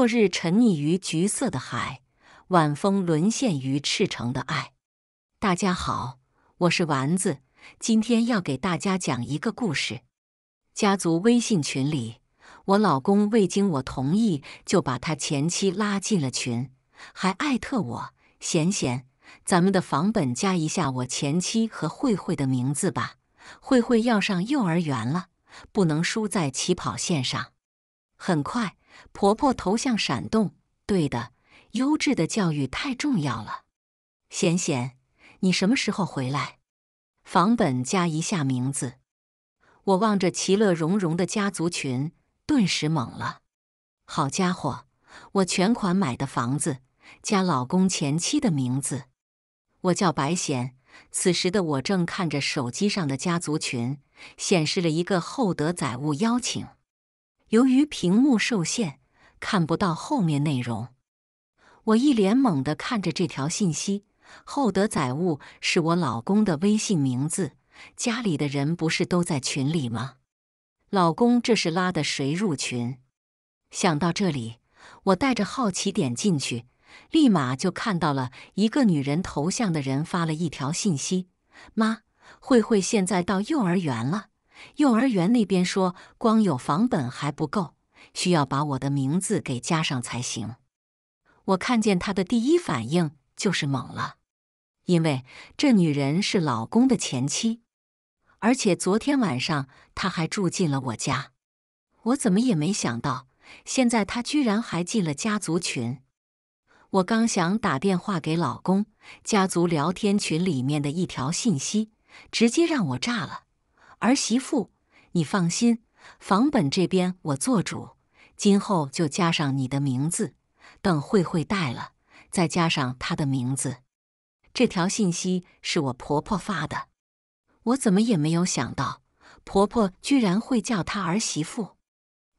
落日沉溺于橘色的海，晚风沦陷于赤诚的爱。大家好，我是丸子，今天要给大家讲一个故事。家族微信群里，我老公未经我同意就把他前妻拉进了群，还艾特我贤贤，咱们的房本加一下我前妻和慧慧的名字吧。慧慧要上幼儿园了，不能输在起跑线上。很快。婆婆头像闪动，对的，优质的教育太重要了。贤贤，你什么时候回来？房本加一下名字。我望着其乐融融的家族群，顿时懵了。好家伙，我全款买的房子，加老公前妻的名字。我叫白贤。此时的我正看着手机上的家族群，显示了一个厚德载物邀请。由于屏幕受限，看不到后面内容，我一脸懵地看着这条信息。厚德载物是我老公的微信名字，家里的人不是都在群里吗？老公这是拉的谁入群？想到这里，我带着好奇点进去，立马就看到了一个女人头像的人发了一条信息：“妈，慧慧现在到幼儿园了。”幼儿园那边说，光有房本还不够，需要把我的名字给加上才行。我看见她的第一反应就是懵了，因为这女人是老公的前妻，而且昨天晚上她还住进了我家。我怎么也没想到，现在她居然还进了家族群。我刚想打电话给老公，家族聊天群里面的一条信息直接让我炸了。儿媳妇，你放心，房本这边我做主，今后就加上你的名字。等慧慧带了，再加上她的名字。这条信息是我婆婆发的，我怎么也没有想到，婆婆居然会叫她儿媳妇，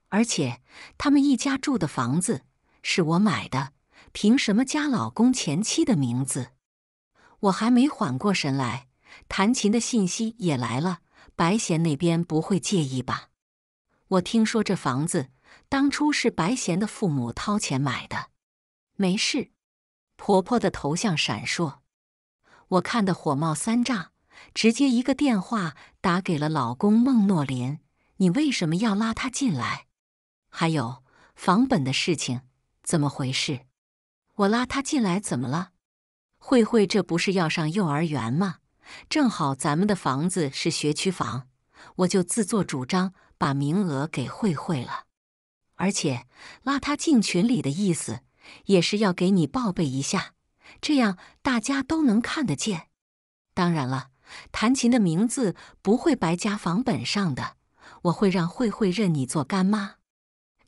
而且他们一家住的房子是我买的，凭什么加老公前妻的名字？我还没缓过神来，弹琴的信息也来了。白贤那边不会介意吧？我听说这房子当初是白贤的父母掏钱买的。没事，婆婆的头像闪烁，我看得火冒三丈，直接一个电话打给了老公孟诺林。你为什么要拉他进来？还有房本的事情，怎么回事？我拉他进来怎么了？慧慧这不是要上幼儿园吗？正好咱们的房子是学区房，我就自作主张把名额给慧慧了，而且拉她进群里的意思也是要给你报备一下，这样大家都能看得见。当然了，弹琴的名字不会白加房本上的，我会让慧慧认你做干妈。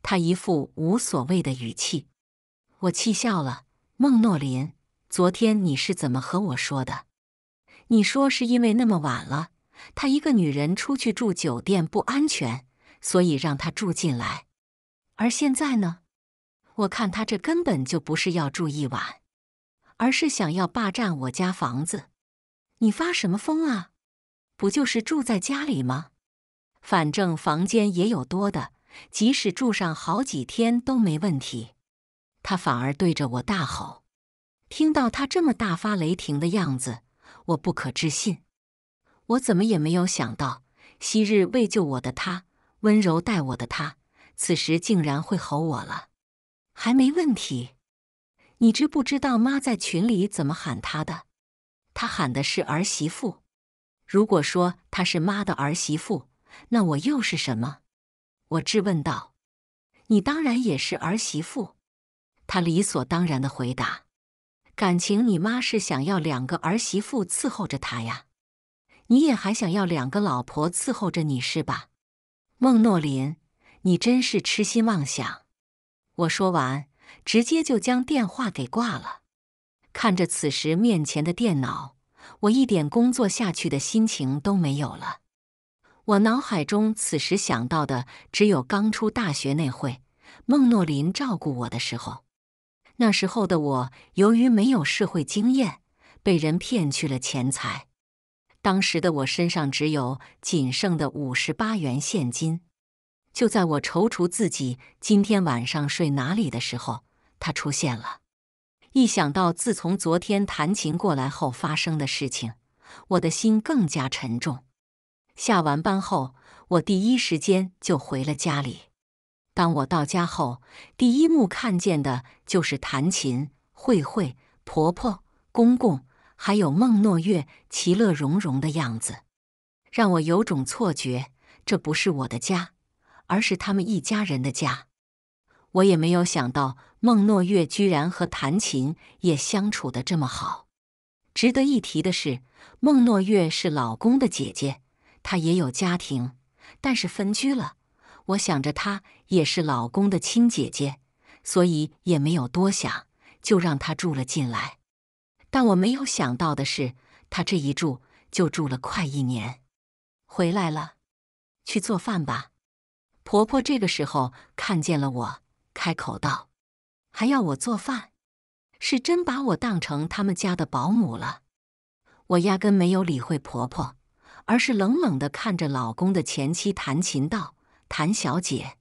她一副无所谓的语气，我气笑了。孟诺林，昨天你是怎么和我说的？你说是因为那么晚了，她一个女人出去住酒店不安全，所以让她住进来。而现在呢？我看她这根本就不是要住一晚，而是想要霸占我家房子。你发什么疯啊？不就是住在家里吗？反正房间也有多的，即使住上好几天都没问题。他反而对着我大吼。听到他这么大发雷霆的样子。我不可置信，我怎么也没有想到，昔日为救我的他，温柔待我的他，此时竟然会吼我了。还没问题，你知不知道妈在群里怎么喊他的？他喊的是儿媳妇。如果说他是妈的儿媳妇，那我又是什么？我质问道。你当然也是儿媳妇，他理所当然的回答。感情，你妈是想要两个儿媳妇伺候着她呀？你也还想要两个老婆伺候着你是吧？孟诺林，你真是痴心妄想！我说完，直接就将电话给挂了。看着此时面前的电脑，我一点工作下去的心情都没有了。我脑海中此时想到的，只有刚出大学那会，孟诺林照顾我的时候。那时候的我，由于没有社会经验，被人骗去了钱财。当时的我身上只有仅剩的五十八元现金。就在我踌躇自己今天晚上睡哪里的时候，他出现了。一想到自从昨天弹琴过来后发生的事情，我的心更加沉重。下完班后，我第一时间就回了家里。当我到家后，第一幕看见的就是弹琴、慧慧、婆婆、公公，还有孟诺月，其乐融融的样子，让我有种错觉，这不是我的家，而是他们一家人的家。我也没有想到，孟诺月居然和弹琴也相处的这么好。值得一提的是，孟诺月是老公的姐姐，她也有家庭，但是分居了。我想着她也是老公的亲姐姐，所以也没有多想，就让她住了进来。但我没有想到的是，她这一住就住了快一年。回来了，去做饭吧。婆婆这个时候看见了我，开口道：“还要我做饭？是真把我当成他们家的保姆了？”我压根没有理会婆婆，而是冷冷的看着老公的前妻弹琴道。谭小姐，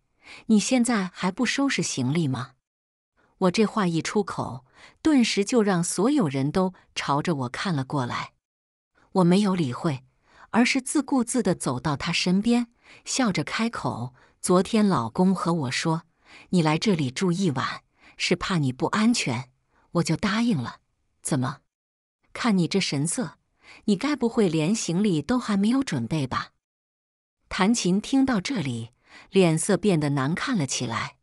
你现在还不收拾行李吗？我这话一出口，顿时就让所有人都朝着我看了过来。我没有理会，而是自顾自地走到她身边，笑着开口：“昨天老公和我说，你来这里住一晚，是怕你不安全，我就答应了。怎么？看你这神色，你该不会连行李都还没有准备吧？”弹琴听到这里，脸色变得难看了起来。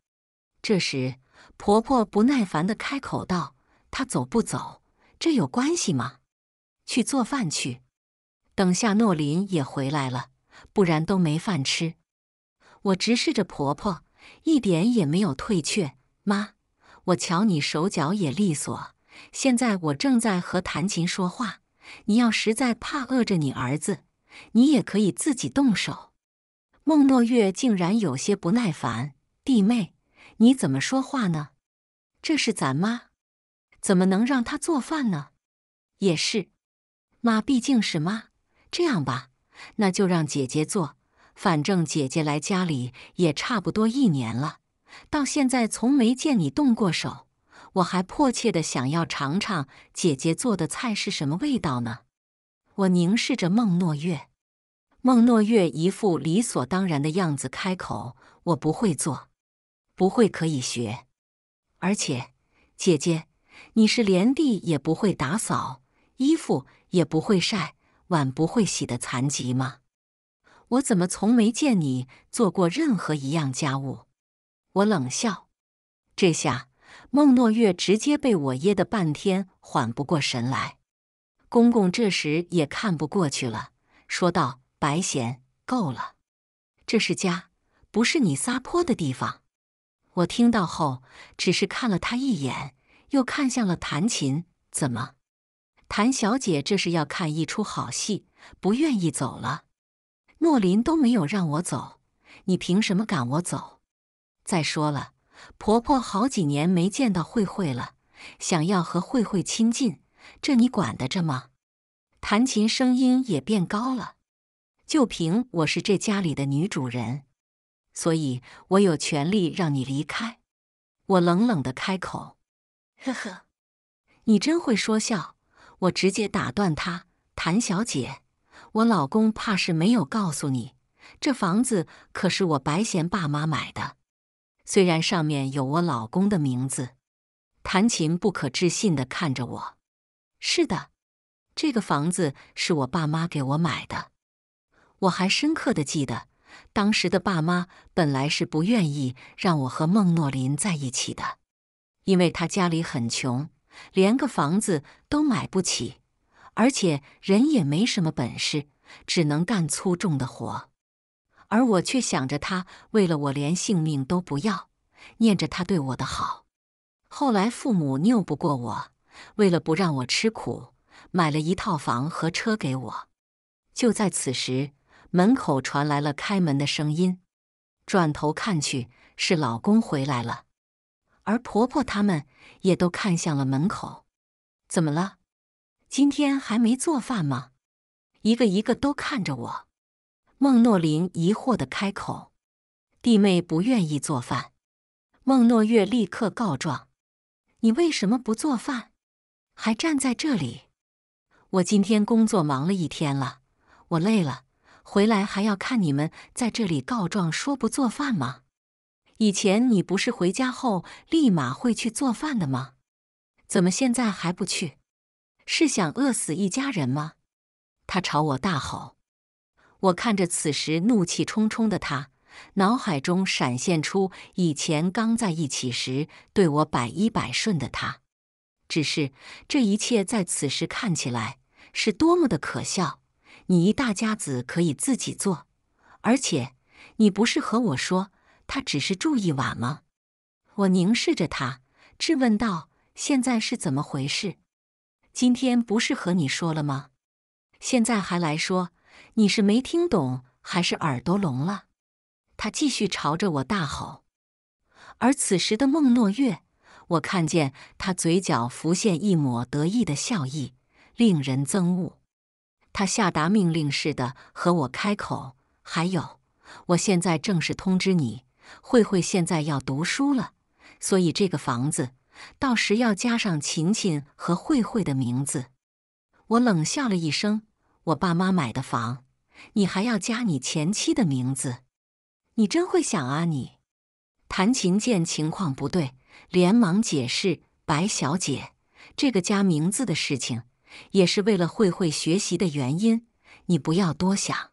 这时，婆婆不耐烦地开口道：“他走不走，这有关系吗？去做饭去，等下诺林也回来了，不然都没饭吃。”我直视着婆婆，一点也没有退却。“妈，我瞧你手脚也利索，现在我正在和弹琴说话，你要实在怕饿着你儿子，你也可以自己动手。”孟诺月竟然有些不耐烦：“弟妹，你怎么说话呢？这是咱妈，怎么能让她做饭呢？也是，妈毕竟是妈。这样吧，那就让姐姐做，反正姐姐来家里也差不多一年了，到现在从没见你动过手。我还迫切的想要尝尝姐姐做的菜是什么味道呢。”我凝视着孟诺月。孟诺月一副理所当然的样子开口：“我不会做，不会可以学。而且，姐姐，你是连地也不会打扫，衣服也不会晒，碗不会洗的残疾吗？我怎么从没见你做过任何一样家务？”我冷笑。这下，孟诺月直接被我噎得半天缓不过神来。公公这时也看不过去了，说道。白贤，够了！这是家，不是你撒泼的地方。我听到后，只是看了他一眼，又看向了弹琴。怎么，谭小姐这是要看一出好戏，不愿意走了？诺林都没有让我走，你凭什么赶我走？再说了，婆婆好几年没见到慧慧了，想要和慧慧亲近，这你管得着吗？弹琴声音也变高了。就凭我是这家里的女主人，所以我有权利让你离开。我冷冷的开口：“呵呵，你真会说笑。”我直接打断他：“谭小姐，我老公怕是没有告诉你，这房子可是我白贤爸妈买的。虽然上面有我老公的名字。”谭琴不可置信的看着我：“是的，这个房子是我爸妈给我买的。”我还深刻的记得，当时的爸妈本来是不愿意让我和孟诺林在一起的，因为他家里很穷，连个房子都买不起，而且人也没什么本事，只能干粗重的活。而我却想着他为了我连性命都不要，念着他对我的好。后来父母拗不过我，为了不让我吃苦，买了一套房和车给我。就在此时。门口传来了开门的声音，转头看去，是老公回来了，而婆婆他们也都看向了门口。怎么了？今天还没做饭吗？一个一个都看着我。孟诺林疑惑的开口：“弟妹不愿意做饭。”孟诺月立刻告状：“你为什么不做饭？还站在这里？我今天工作忙了一天了，我累了。”回来还要看你们在这里告状，说不做饭吗？以前你不是回家后立马会去做饭的吗？怎么现在还不去？是想饿死一家人吗？他朝我大吼。我看着此时怒气冲冲的他，脑海中闪现出以前刚在一起时对我百依百顺的他。只是这一切在此时看起来是多么的可笑。你一大家子可以自己做，而且你不是和我说他只是住一晚吗？我凝视着他，质问道：“现在是怎么回事？今天不是和你说了吗？现在还来说，你是没听懂还是耳朵聋了？”他继续朝着我大吼。而此时的孟诺月，我看见他嘴角浮现一抹得意的笑意，令人憎恶。他下达命令似的和我开口，还有，我现在正式通知你，慧慧现在要读书了，所以这个房子到时要加上琴琴和慧慧的名字。我冷笑了一声：“我爸妈买的房，你还要加你前妻的名字？你真会想啊！”你。谭琴见情况不对，连忙解释：“白小姐，这个加名字的事情。”也是为了慧慧学习的原因，你不要多想。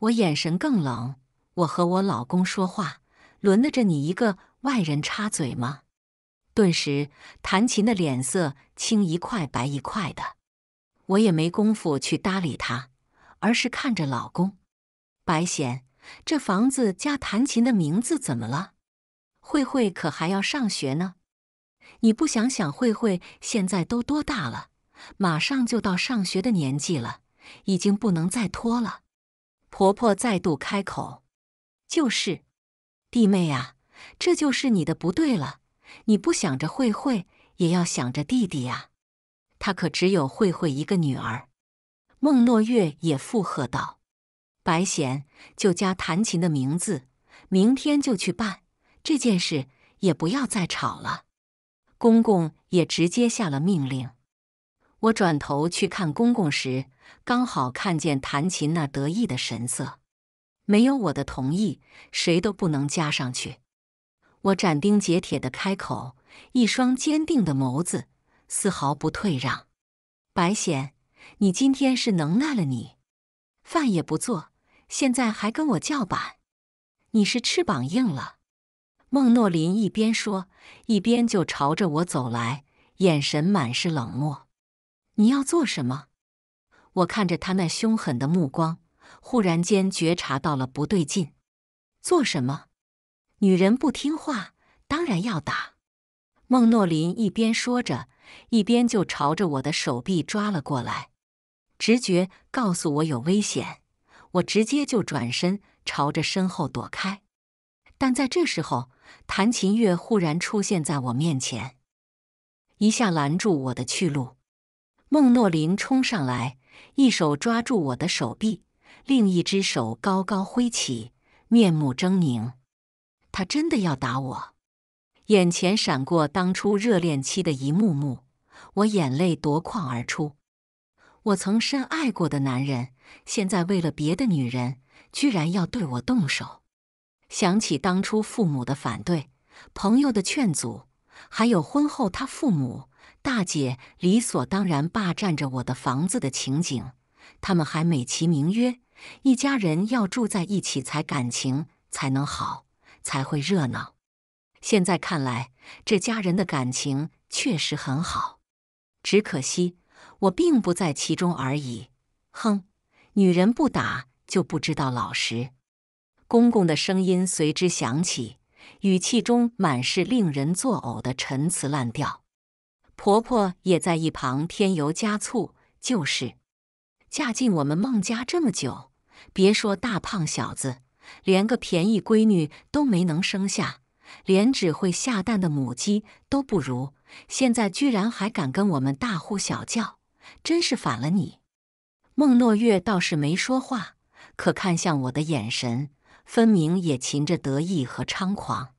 我眼神更冷。我和我老公说话，轮得着你一个外人插嘴吗？顿时，弹琴的脸色青一块白一块的。我也没工夫去搭理他，而是看着老公白贤。这房子加弹琴的名字怎么了？慧慧可还要上学呢。你不想想，慧慧现在都多大了？马上就到上学的年纪了，已经不能再拖了。婆婆再度开口：“就是，弟妹啊，这就是你的不对了。你不想着慧慧，也要想着弟弟呀。他可只有慧慧一个女儿。”孟洛月也附和道：“白贤就加弹琴的名字，明天就去办这件事，也不要再吵了。”公公也直接下了命令。我转头去看公公时，刚好看见弹琴那得意的神色。没有我的同意，谁都不能加上去。我斩钉截铁的开口，一双坚定的眸子，丝毫不退让。白贤，你今天是能耐了？你饭也不做，现在还跟我叫板？你是翅膀硬了？孟诺林一边说，一边就朝着我走来，眼神满是冷漠。你要做什么？我看着他那凶狠的目光，忽然间觉察到了不对劲。做什么？女人不听话，当然要打。孟诺林一边说着，一边就朝着我的手臂抓了过来。直觉告诉我有危险，我直接就转身朝着身后躲开。但在这时候，谭琴月忽然出现在我面前，一下拦住我的去路。孟诺林冲上来，一手抓住我的手臂，另一只手高高挥起，面目狰狞。他真的要打我！眼前闪过当初热恋期的一幕幕，我眼泪夺眶而出。我曾深爱过的男人，现在为了别的女人，居然要对我动手。想起当初父母的反对，朋友的劝阻，还有婚后他父母。大姐理所当然霸占着我的房子的情景，他们还美其名曰一家人要住在一起才感情才能好，才会热闹。现在看来，这家人的感情确实很好，只可惜我并不在其中而已。哼，女人不打就不知道老实。公公的声音随之响起，语气中满是令人作呕的陈词滥调。婆婆也在一旁添油加醋，就是，嫁进我们孟家这么久，别说大胖小子，连个便宜闺女都没能生下，连只会下蛋的母鸡都不如，现在居然还敢跟我们大呼小叫，真是反了你！孟诺月倒是没说话，可看向我的眼神，分明也噙着得意和猖狂。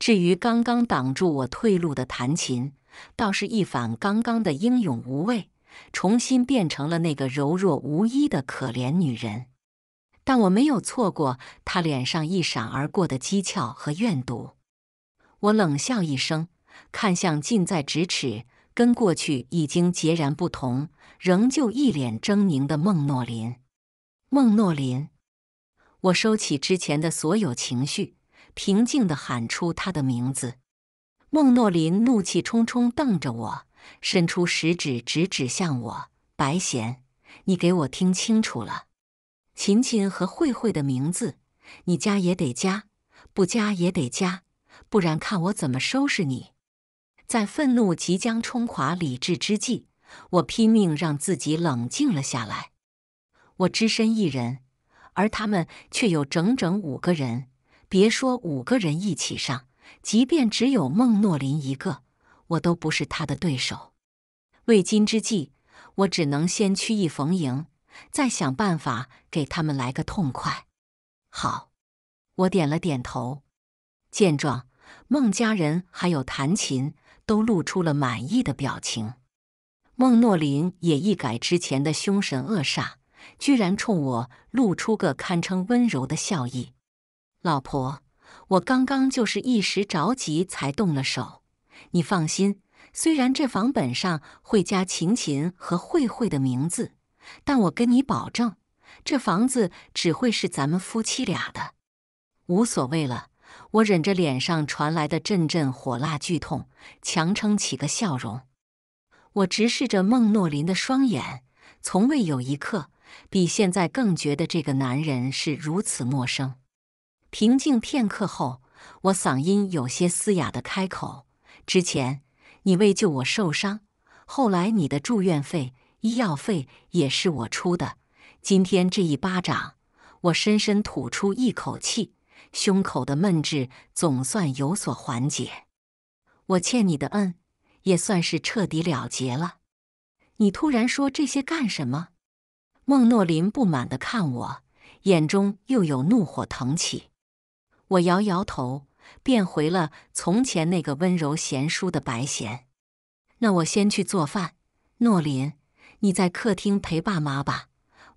至于刚刚挡住我退路的弹琴。倒是一反刚刚的英勇无畏，重新变成了那个柔弱无依的可怜女人。但我没有错过她脸上一闪而过的讥诮和怨毒。我冷笑一声，看向近在咫尺、跟过去已经截然不同、仍旧一脸狰狞的孟诺林。孟诺林，我收起之前的所有情绪，平静地喊出他的名字。孟诺林怒气冲冲瞪着我，伸出食指直指向我：“白贤，你给我听清楚了，琴琴和慧慧的名字，你加也得加，不加也得加，不然看我怎么收拾你！”在愤怒即将冲垮理智之际，我拼命让自己冷静了下来。我只身一人，而他们却有整整五个人，别说五个人一起上。即便只有孟诺林一个，我都不是他的对手。为今之计，我只能先曲意逢迎，再想办法给他们来个痛快。好，我点了点头。见状，孟家人还有弹琴都露出了满意的表情。孟诺林也一改之前的凶神恶煞，居然冲我露出个堪称温柔的笑意。老婆。我刚刚就是一时着急才动了手，你放心。虽然这房本上会加琴琴和慧慧的名字，但我跟你保证，这房子只会是咱们夫妻俩的。无所谓了，我忍着脸上传来的阵阵火辣剧痛，强撑起个笑容。我直视着孟诺林的双眼，从未有一刻比现在更觉得这个男人是如此陌生。平静片刻后，我嗓音有些嘶哑的开口：“之前你为救我受伤，后来你的住院费、医药费也是我出的。今天这一巴掌，我深深吐出一口气，胸口的闷质总算有所缓解。我欠你的恩，也算是彻底了结了。你突然说这些干什么？”孟诺林不满的看我，眼中又有怒火腾起。我摇摇头，变回了从前那个温柔贤淑的白贤。那我先去做饭。诺林，你在客厅陪爸妈吧，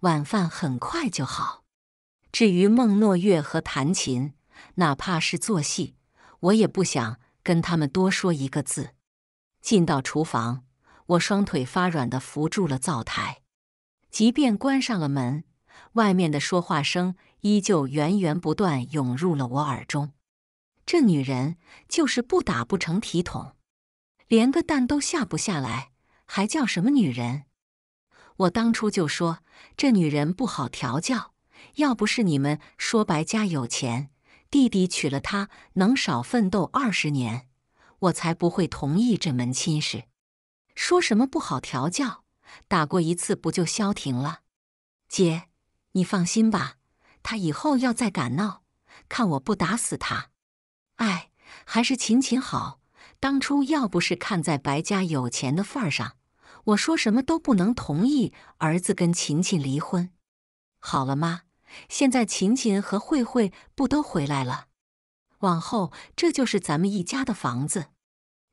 晚饭很快就好。至于孟诺月和弹琴，哪怕是做戏，我也不想跟他们多说一个字。进到厨房，我双腿发软的扶住了灶台。即便关上了门，外面的说话声。依旧源源不断涌入了我耳中。这女人就是不打不成体统，连个蛋都下不下来，还叫什么女人？我当初就说这女人不好调教，要不是你们说白家有钱，弟弟娶了她能少奋斗二十年，我才不会同意这门亲事。说什么不好调教，打过一次不就消停了？姐，你放心吧。他以后要再敢闹，看我不打死他！哎，还是琴琴好。当初要不是看在白家有钱的份儿上，我说什么都不能同意儿子跟琴琴离婚。好了，妈，现在琴琴和慧慧不都回来了？往后这就是咱们一家的房子。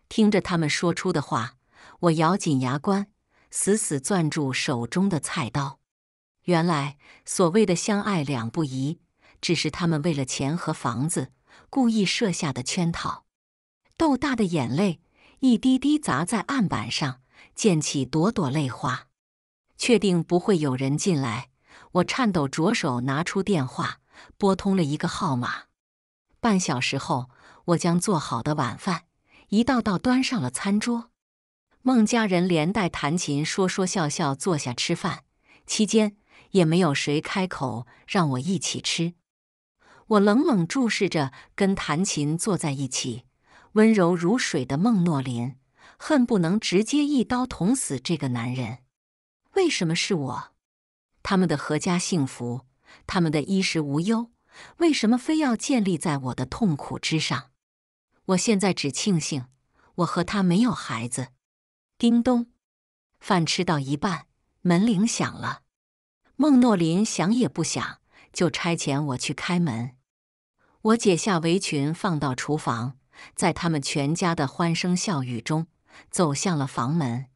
听着他们说出的话，我咬紧牙关，死死攥住手中的菜刀。原来所谓的相爱两不疑，只是他们为了钱和房子故意设下的圈套。豆大的眼泪一滴滴砸在案板上，溅起朵朵泪花。确定不会有人进来，我颤抖着手拿出电话，拨通了一个号码。半小时后，我将做好的晚饭一道道端上了餐桌。孟家人连带弹琴，说说笑笑坐下吃饭。期间。也没有谁开口让我一起吃。我冷冷注视着跟弹琴坐在一起、温柔如水的孟诺林，恨不能直接一刀捅死这个男人。为什么是我？他们的阖家幸福，他们的衣食无忧，为什么非要建立在我的痛苦之上？我现在只庆幸我和他没有孩子。叮咚，饭吃到一半，门铃响了。孟诺林想也不想，就差遣我去开门。我解下围裙，放到厨房，在他们全家的欢声笑语中，走向了房门。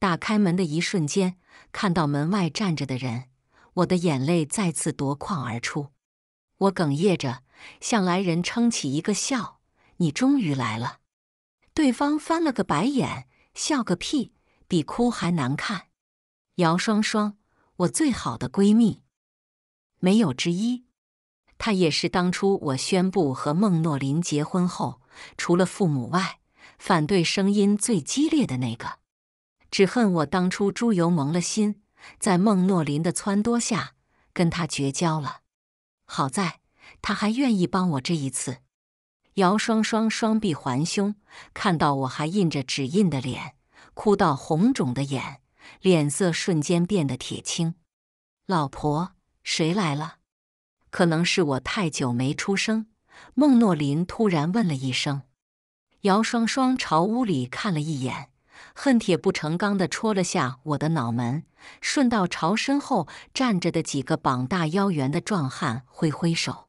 打开门的一瞬间，看到门外站着的人，我的眼泪再次夺眶而出。我哽咽着向来人撑起一个笑：“你终于来了。”对方翻了个白眼，笑个屁，比哭还难看。姚双双。我最好的闺蜜，没有之一。她也是当初我宣布和孟诺林结婚后，除了父母外，反对声音最激烈的那个。只恨我当初猪油蒙了心，在孟诺林的撺掇下，跟他绝交了。好在他还愿意帮我这一次。姚双双双臂环胸，看到我还印着指印的脸，哭到红肿的眼。脸色瞬间变得铁青。老婆，谁来了？可能是我太久没出声。孟诺林突然问了一声。姚双双朝屋里看了一眼，恨铁不成钢的戳了下我的脑门，顺道朝身后站着的几个膀大腰圆的壮汉挥挥手：“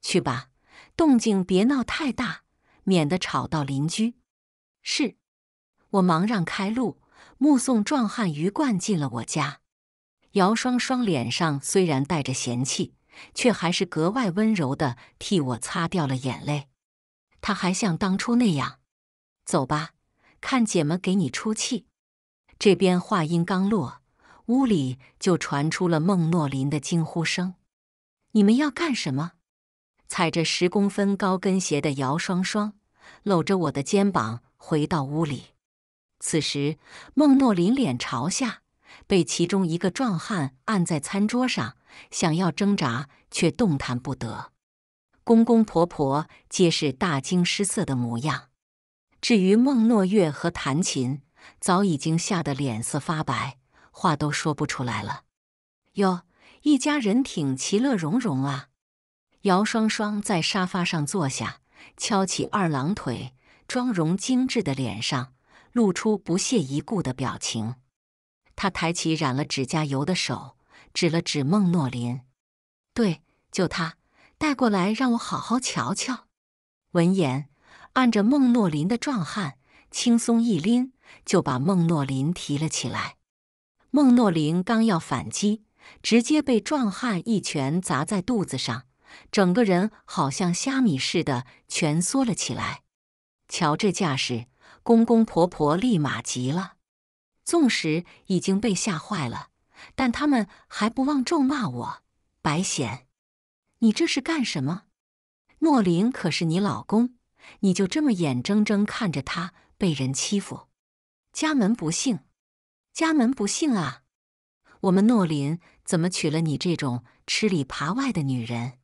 去吧，动静别闹太大，免得吵到邻居。”“是。”我忙让开路。目送壮汉鱼贯进了我家，姚双双脸上虽然带着嫌弃，却还是格外温柔的替我擦掉了眼泪。他还像当初那样：“走吧，看姐们给你出气。”这边话音刚落，屋里就传出了孟诺林的惊呼声：“你们要干什么？”踩着十公分高跟鞋的姚双双搂着我的肩膀回到屋里。此时，孟诺林脸朝下，被其中一个壮汉按在餐桌上，想要挣扎却动弹不得。公公婆婆皆是大惊失色的模样。至于孟诺月和弹琴，早已经吓得脸色发白，话都说不出来了。哟，一家人挺其乐融融啊！姚双双在沙发上坐下，翘起二郎腿，妆容精致的脸上。露出不屑一顾的表情，他抬起染了指甲油的手，指了指孟诺林：“对，就他，带过来让我好好瞧瞧。”闻言，按着孟诺林的壮汉轻松一拎，就把孟诺林提了起来。孟诺林刚要反击，直接被壮汉一拳砸在肚子上，整个人好像虾米似的蜷缩了起来。瞧这架势！公公婆婆立马急了，纵使已经被吓坏了，但他们还不忘咒骂我：“白贤，你这是干什么？诺林可是你老公，你就这么眼睁睁看着他被人欺负？家门不幸，家门不幸啊！我们诺林怎么娶了你这种吃里扒外的女人？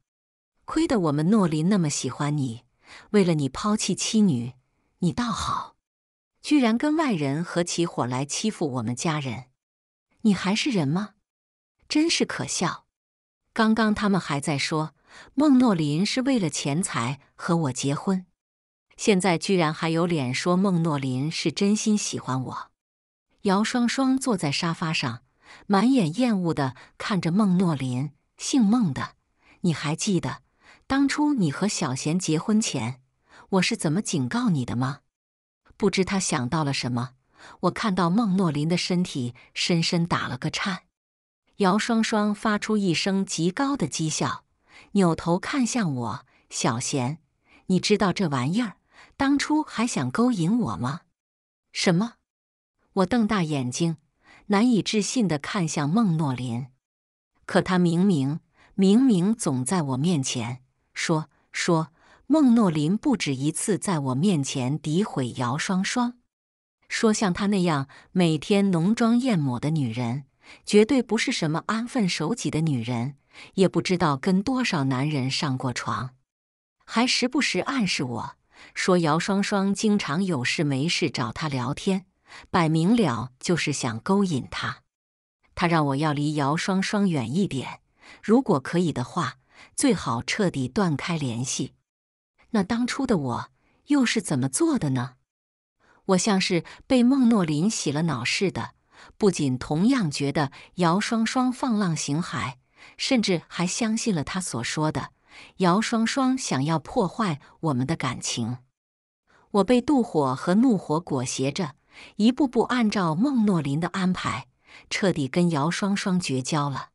亏得我们诺林那么喜欢你，为了你抛弃妻女，你倒好！”居然跟外人合起伙来欺负我们家人，你还是人吗？真是可笑！刚刚他们还在说孟诺林是为了钱财和我结婚，现在居然还有脸说孟诺林是真心喜欢我。姚双双坐在沙发上，满眼厌恶地看着孟诺林。姓孟的，你还记得当初你和小贤结婚前，我是怎么警告你的吗？不知他想到了什么，我看到孟诺林的身体深深打了个颤，姚双双发出一声极高的讥笑，扭头看向我：“小贤，你知道这玩意儿当初还想勾引我吗？”“什么？”我瞪大眼睛，难以置信的看向孟诺林，可他明明明明总在我面前说说。孟诺林不止一次在我面前诋毁姚双双，说像她那样每天浓妆艳抹的女人，绝对不是什么安分守己的女人，也不知道跟多少男人上过床，还时不时暗示我说姚双双经常有事没事找她聊天，摆明了就是想勾引她。他让我要离姚双双远一点，如果可以的话，最好彻底断开联系。那当初的我又是怎么做的呢？我像是被孟诺林洗了脑似的，不仅同样觉得姚双双放浪形骸，甚至还相信了他所说的姚双双想要破坏我们的感情。我被妒火和怒火裹挟着，一步步按照孟诺林的安排，彻底跟姚双双绝交了。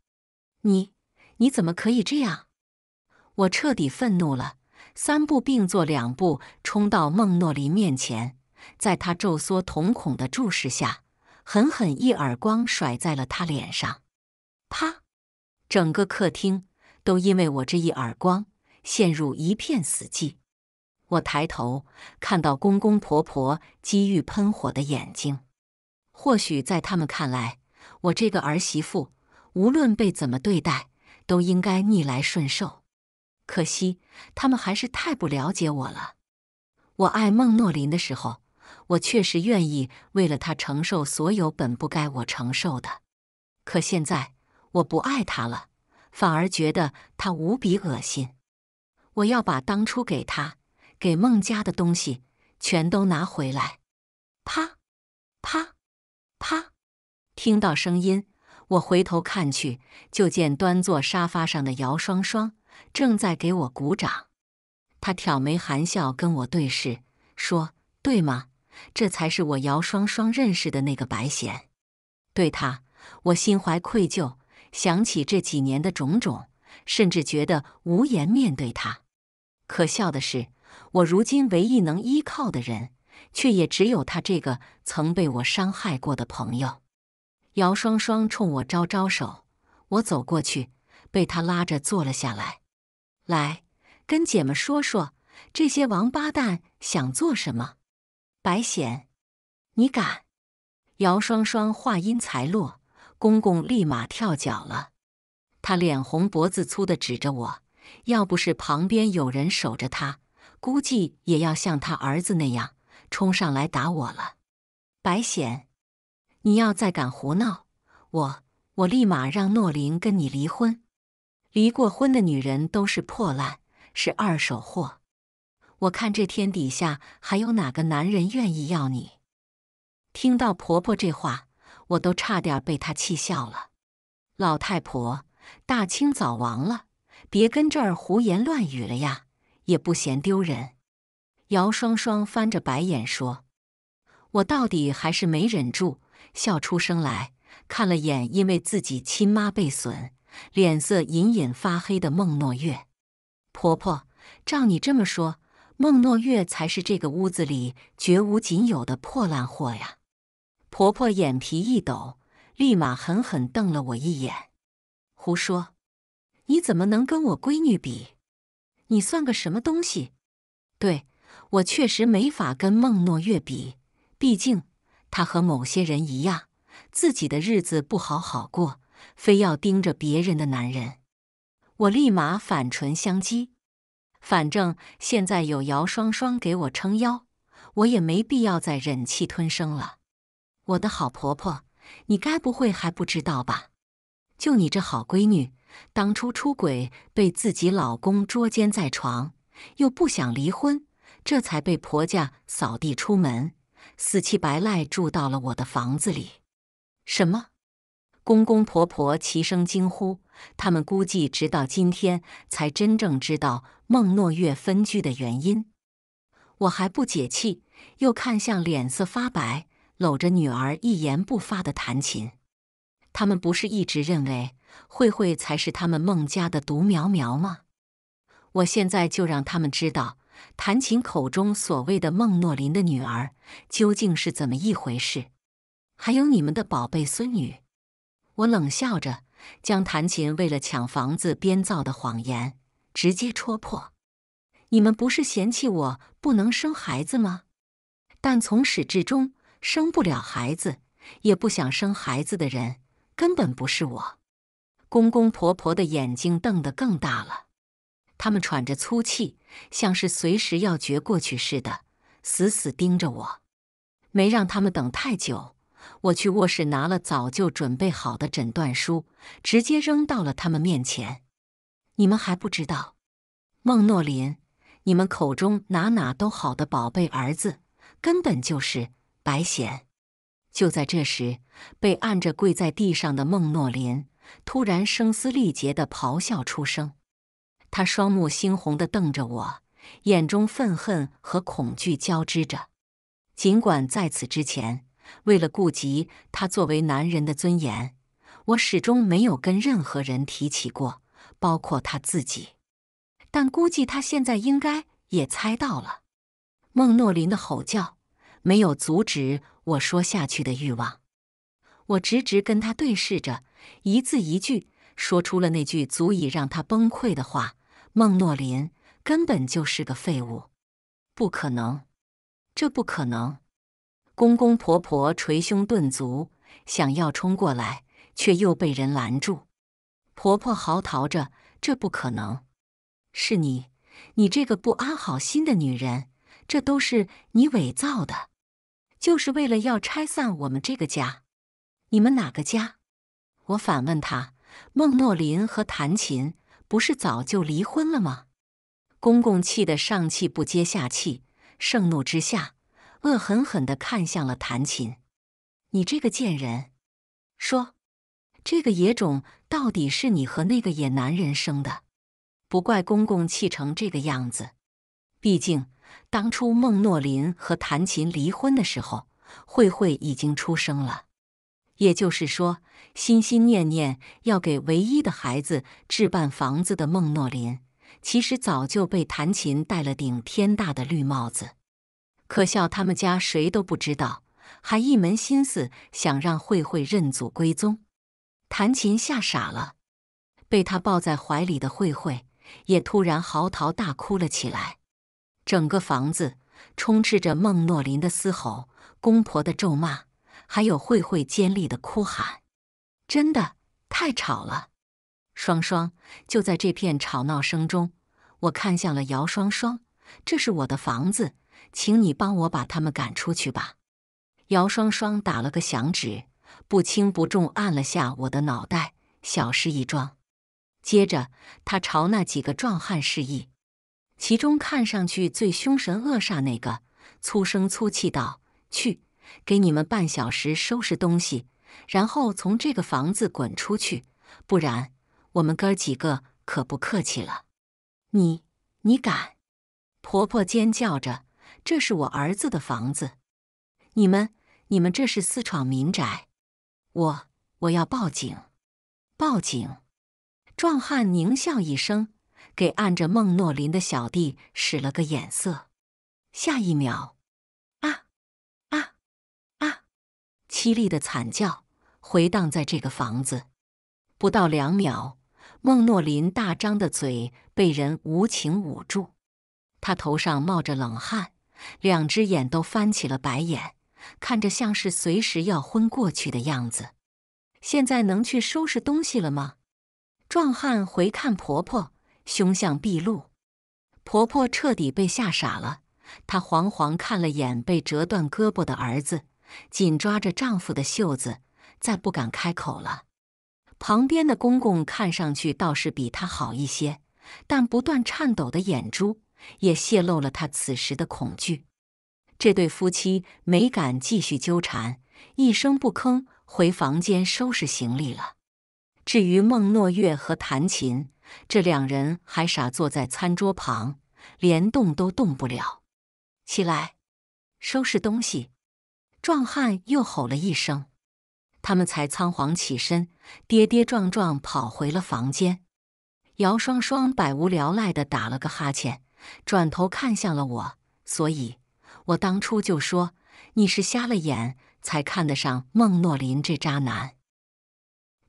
你你怎么可以这样？我彻底愤怒了。三步并作两步冲到孟诺琳面前，在她骤缩瞳孔的注视下，狠狠一耳光甩在了她脸上。啪！整个客厅都因为我这一耳光陷入一片死寂。我抬头看到公公婆婆机遇喷火的眼睛。或许在他们看来，我这个儿媳妇无论被怎么对待，都应该逆来顺受。可惜，他们还是太不了解我了。我爱孟诺林的时候，我确实愿意为了他承受所有本不该我承受的。可现在，我不爱他了，反而觉得他无比恶心。我要把当初给他、给孟家的东西全都拿回来。啪，啪，啪！听到声音，我回头看去，就见端坐沙发上的姚双双。正在给我鼓掌，他挑眉含笑跟我对视，说：“对吗？这才是我姚双双认识的那个白贤。”对他，我心怀愧疚，想起这几年的种种，甚至觉得无颜面对他。可笑的是，我如今唯一能依靠的人，却也只有他这个曾被我伤害过的朋友。姚双双冲我招招手，我走过去，被他拉着坐了下来。来，跟姐们说说，这些王八蛋想做什么？白显，你敢？姚双双话音才落，公公立马跳脚了。他脸红脖子粗的指着我，要不是旁边有人守着他，估计也要像他儿子那样冲上来打我了。白显，你要再敢胡闹，我我立马让诺林跟你离婚。离过婚的女人都是破烂，是二手货。我看这天底下还有哪个男人愿意要你？听到婆婆这话，我都差点被她气笑了。老太婆，大清早亡了，别跟这儿胡言乱语了呀！也不嫌丢人。姚双双翻着白眼说：“我到底还是没忍住，笑出声来。”看了眼，因为自己亲妈被损。脸色隐隐发黑的孟诺月，婆婆，照你这么说，孟诺月才是这个屋子里绝无仅有的破烂货呀！婆婆眼皮一抖，立马狠狠瞪了我一眼：“胡说！你怎么能跟我闺女比？你算个什么东西？对我确实没法跟孟诺月比，毕竟她和某些人一样，自己的日子不好好过。”非要盯着别人的男人，我立马反唇相讥。反正现在有姚双双给我撑腰，我也没必要再忍气吞声了。我的好婆婆，你该不会还不知道吧？就你这好闺女，当初出轨被自己老公捉奸在床，又不想离婚，这才被婆家扫地出门，死乞白赖住到了我的房子里。什么？公公婆婆齐声惊呼，他们估计直到今天才真正知道孟诺月分居的原因。我还不解气，又看向脸色发白、搂着女儿一言不发的弹琴。他们不是一直认为慧慧才是他们孟家的独苗苗吗？我现在就让他们知道，弹琴口中所谓的孟诺林的女儿究竟是怎么一回事，还有你们的宝贝孙女。我冷笑着，将弹琴为了抢房子编造的谎言直接戳破。你们不是嫌弃我不能生孩子吗？但从始至终，生不了孩子也不想生孩子的人，根本不是我。公公婆婆的眼睛瞪得更大了，他们喘着粗气，像是随时要绝过去似的，死死盯着我。没让他们等太久。我去卧室拿了早就准备好的诊断书，直接扔到了他们面前。你们还不知道，孟诺林，你们口中哪哪都好的宝贝儿子，根本就是白贤。就在这时，被按着跪在地上的孟诺林突然声嘶力竭的咆哮出声，他双目猩红的瞪着我，眼中愤恨和恐惧交织着。尽管在此之前。为了顾及他作为男人的尊严，我始终没有跟任何人提起过，包括他自己。但估计他现在应该也猜到了。孟诺林的吼叫没有阻止我说下去的欲望，我直直跟他对视着，一字一句说出了那句足以让他崩溃的话：“孟诺林根本就是个废物，不可能，这不可能。”公公婆婆捶胸顿足，想要冲过来，却又被人拦住。婆婆嚎啕着：“这不可能！是你，你这个不安好心的女人，这都是你伪造的，就是为了要拆散我们这个家。你们哪个家？”我反问他：“孟诺林和谭琴不是早就离婚了吗？”公公气得上气不接下气，盛怒之下。恶狠狠的看向了弹琴，你这个贱人！说，这个野种到底是你和那个野男人生的？不怪公公气成这个样子。毕竟当初孟诺林和弹琴离婚的时候，慧慧已经出生了。也就是说，心心念念要给唯一的孩子置办房子的孟诺林，其实早就被弹琴戴了顶天大的绿帽子。可笑，他们家谁都不知道，还一门心思想让慧慧认祖归宗。弹琴吓傻了，被他抱在怀里的慧慧也突然嚎啕大哭了起来。整个房子充斥着孟诺林的嘶吼、公婆的咒骂，还有慧慧尖利的哭喊。真的太吵了。双双就在这片吵闹声中，我看向了姚双双。这是我的房子。请你帮我把他们赶出去吧。姚双双打了个响指，不轻不重按了下我的脑袋，小事一桩。接着，他朝那几个壮汉示意，其中看上去最凶神恶煞那个，粗声粗气道：“去，给你们半小时收拾东西，然后从这个房子滚出去，不然我们哥几个可不客气了。”你你敢？婆婆尖叫着。这是我儿子的房子，你们，你们这是私闯民宅！我，我要报警！报警！壮汉狞笑一声，给按着孟诺林的小弟使了个眼色。下一秒，啊啊啊！凄厉的惨叫回荡在这个房子。不到两秒，孟诺林大张的嘴被人无情捂住，他头上冒着冷汗。两只眼都翻起了白眼，看着像是随时要昏过去的样子。现在能去收拾东西了吗？壮汉回看婆婆，凶相毕露。婆婆彻底被吓傻了，她惶惶看了眼被折断胳膊的儿子，紧抓着丈夫的袖子，再不敢开口了。旁边的公公看上去倒是比她好一些，但不断颤抖的眼珠。也泄露了他此时的恐惧。这对夫妻没敢继续纠缠，一声不吭回房间收拾行李了。至于孟诺月和谭琴，这两人还傻坐在餐桌旁，连动都动不了。起来，收拾东西！壮汉又吼了一声，他们才仓皇起身，跌跌撞撞跑回了房间。姚双双百无聊赖地打了个哈欠。转头看向了我，所以，我当初就说你是瞎了眼才看得上孟诺林这渣男。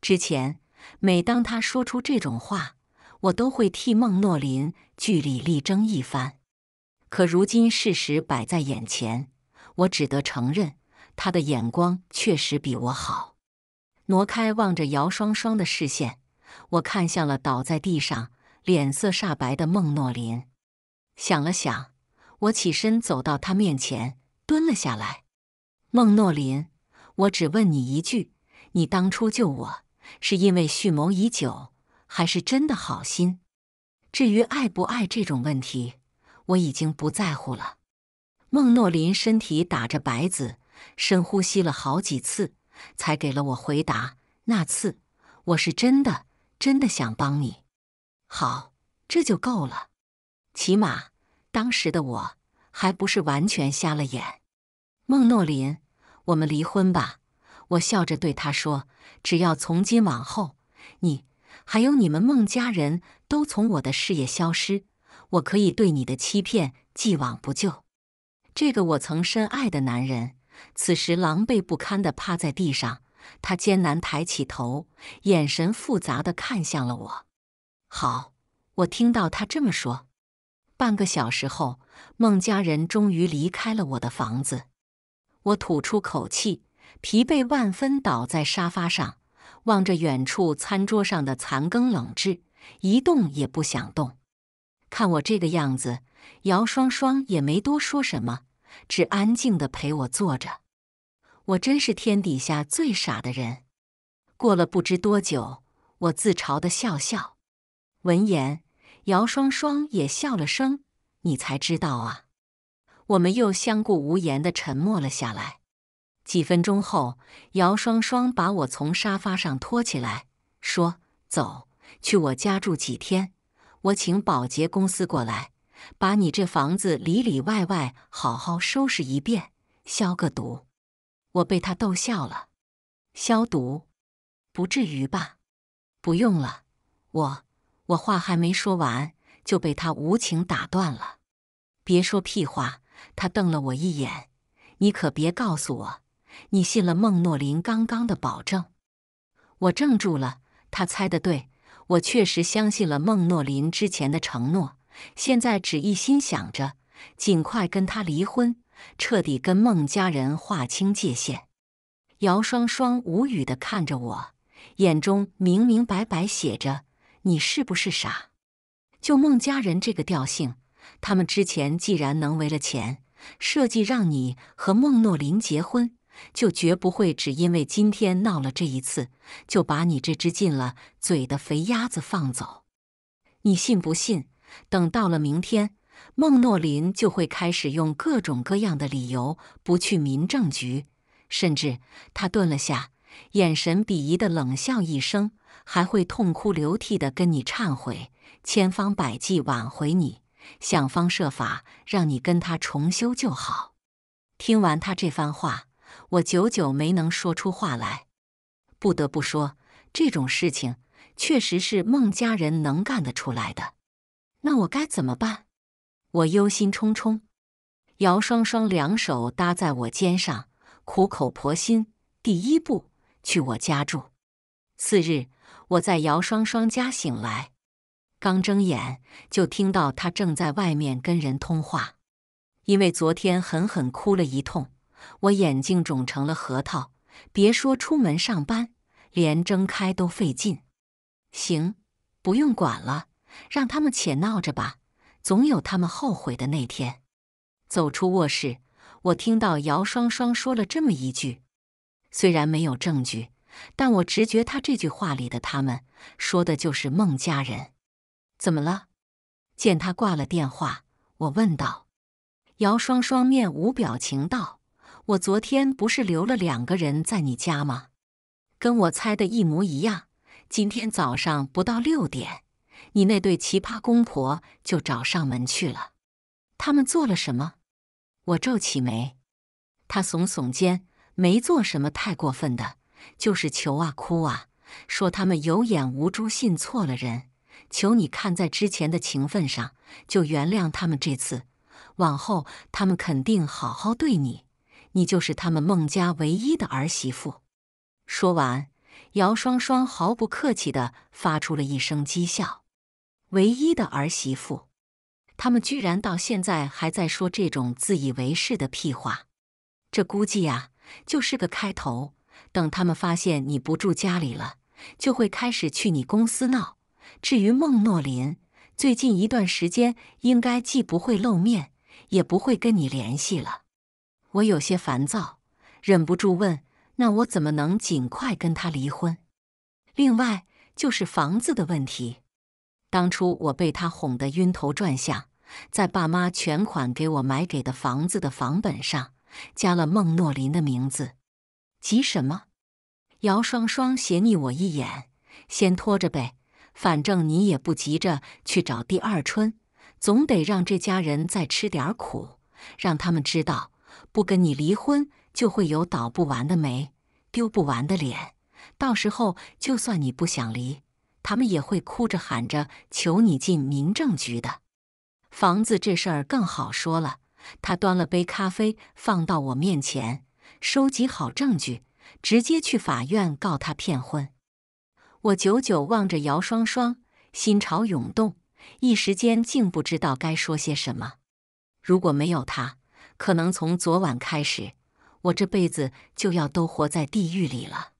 之前，每当他说出这种话，我都会替孟诺林据理力争一番。可如今事实摆在眼前，我只得承认他的眼光确实比我好。挪开望着姚双双的视线，我看向了倒在地上、脸色煞白的孟诺林。想了想，我起身走到他面前，蹲了下来。孟诺林，我只问你一句：你当初救我，是因为蓄谋已久，还是真的好心？至于爱不爱这种问题，我已经不在乎了。孟诺林身体打着摆子，深呼吸了好几次，才给了我回答：那次我是真的真的想帮你。好，这就够了。起码，当时的我还不是完全瞎了眼。孟诺林，我们离婚吧！我笑着对他说：“只要从今往后，你还有你们孟家人都从我的视野消失，我可以对你的欺骗既往不咎。”这个我曾深爱的男人，此时狼狈不堪地趴在地上，他艰难抬起头，眼神复杂的看向了我。好，我听到他这么说。半个小时后，孟家人终于离开了我的房子。我吐出口气，疲惫万分，倒在沙发上，望着远处餐桌上的残羹冷炙，一动也不想动。看我这个样子，姚双双也没多说什么，只安静的陪我坐着。我真是天底下最傻的人。过了不知多久，我自嘲的笑笑。闻言。姚双双也笑了声，你才知道啊！我们又相顾无言的沉默了下来。几分钟后，姚双双把我从沙发上拖起来，说：“走去我家住几天，我请保洁公司过来，把你这房子里里外外好好收拾一遍，消个毒。”我被他逗笑了。消毒？不至于吧？不用了，我。我话还没说完，就被他无情打断了。别说屁话！他瞪了我一眼。你可别告诉我，你信了孟诺林刚刚的保证。我怔住了。他猜的对，我确实相信了孟诺林之前的承诺。现在只一心想着尽快跟他离婚，彻底跟孟家人划清界限。姚双双无语的看着我，眼中明明白白写着。你是不是傻？就孟家人这个调性，他们之前既然能为了钱设计让你和孟诺林结婚，就绝不会只因为今天闹了这一次就把你这只进了嘴的肥鸭子放走。你信不信？等到了明天，孟诺林就会开始用各种各样的理由不去民政局，甚至他顿了下。眼神鄙夷地冷笑一声，还会痛哭流涕地跟你忏悔，千方百计挽回你，想方设法让你跟他重修就好。听完他这番话，我久久没能说出话来。不得不说，这种事情确实是孟家人能干得出来的。那我该怎么办？我忧心忡忡。姚双双两手搭在我肩上，苦口婆心：“第一步。”去我家住。次日，我在姚双双家醒来，刚睁眼就听到他正在外面跟人通话。因为昨天狠狠哭了一通，我眼睛肿成了核桃，别说出门上班，连睁开都费劲。行，不用管了，让他们且闹着吧，总有他们后悔的那天。走出卧室，我听到姚双双说了这么一句。虽然没有证据，但我直觉他这句话里的“他们”说的就是孟家人。怎么了？见他挂了电话，我问道。姚双双面无表情道：“我昨天不是留了两个人在你家吗？跟我猜的一模一样。今天早上不到六点，你那对奇葩公婆就找上门去了。他们做了什么？”我皱起眉。他耸耸肩。没做什么太过分的，就是求啊哭啊，说他们有眼无珠，信错了人，求你看在之前的情分上，就原谅他们这次，往后他们肯定好好对你，你就是他们孟家唯一的儿媳妇。说完，姚双双毫不客气地发出了一声讥笑：“唯一的儿媳妇，他们居然到现在还在说这种自以为是的屁话，这估计啊。”就是个开头，等他们发现你不住家里了，就会开始去你公司闹。至于孟诺林，最近一段时间应该既不会露面，也不会跟你联系了。我有些烦躁，忍不住问：“那我怎么能尽快跟他离婚？另外，就是房子的问题。当初我被他哄得晕头转向，在爸妈全款给我买给的房子的房本上。”加了孟诺林的名字，急什么？姚双双斜睨我一眼，先拖着呗，反正你也不急着去找第二春，总得让这家人再吃点苦，让他们知道，不跟你离婚就会有倒不完的霉，丢不完的脸。到时候就算你不想离，他们也会哭着喊着求你进民政局的。房子这事儿更好说了。他端了杯咖啡放到我面前，收集好证据，直接去法院告他骗婚。我久久望着姚双双，心潮涌动，一时间竟不知道该说些什么。如果没有他，可能从昨晚开始，我这辈子就要都活在地狱里了。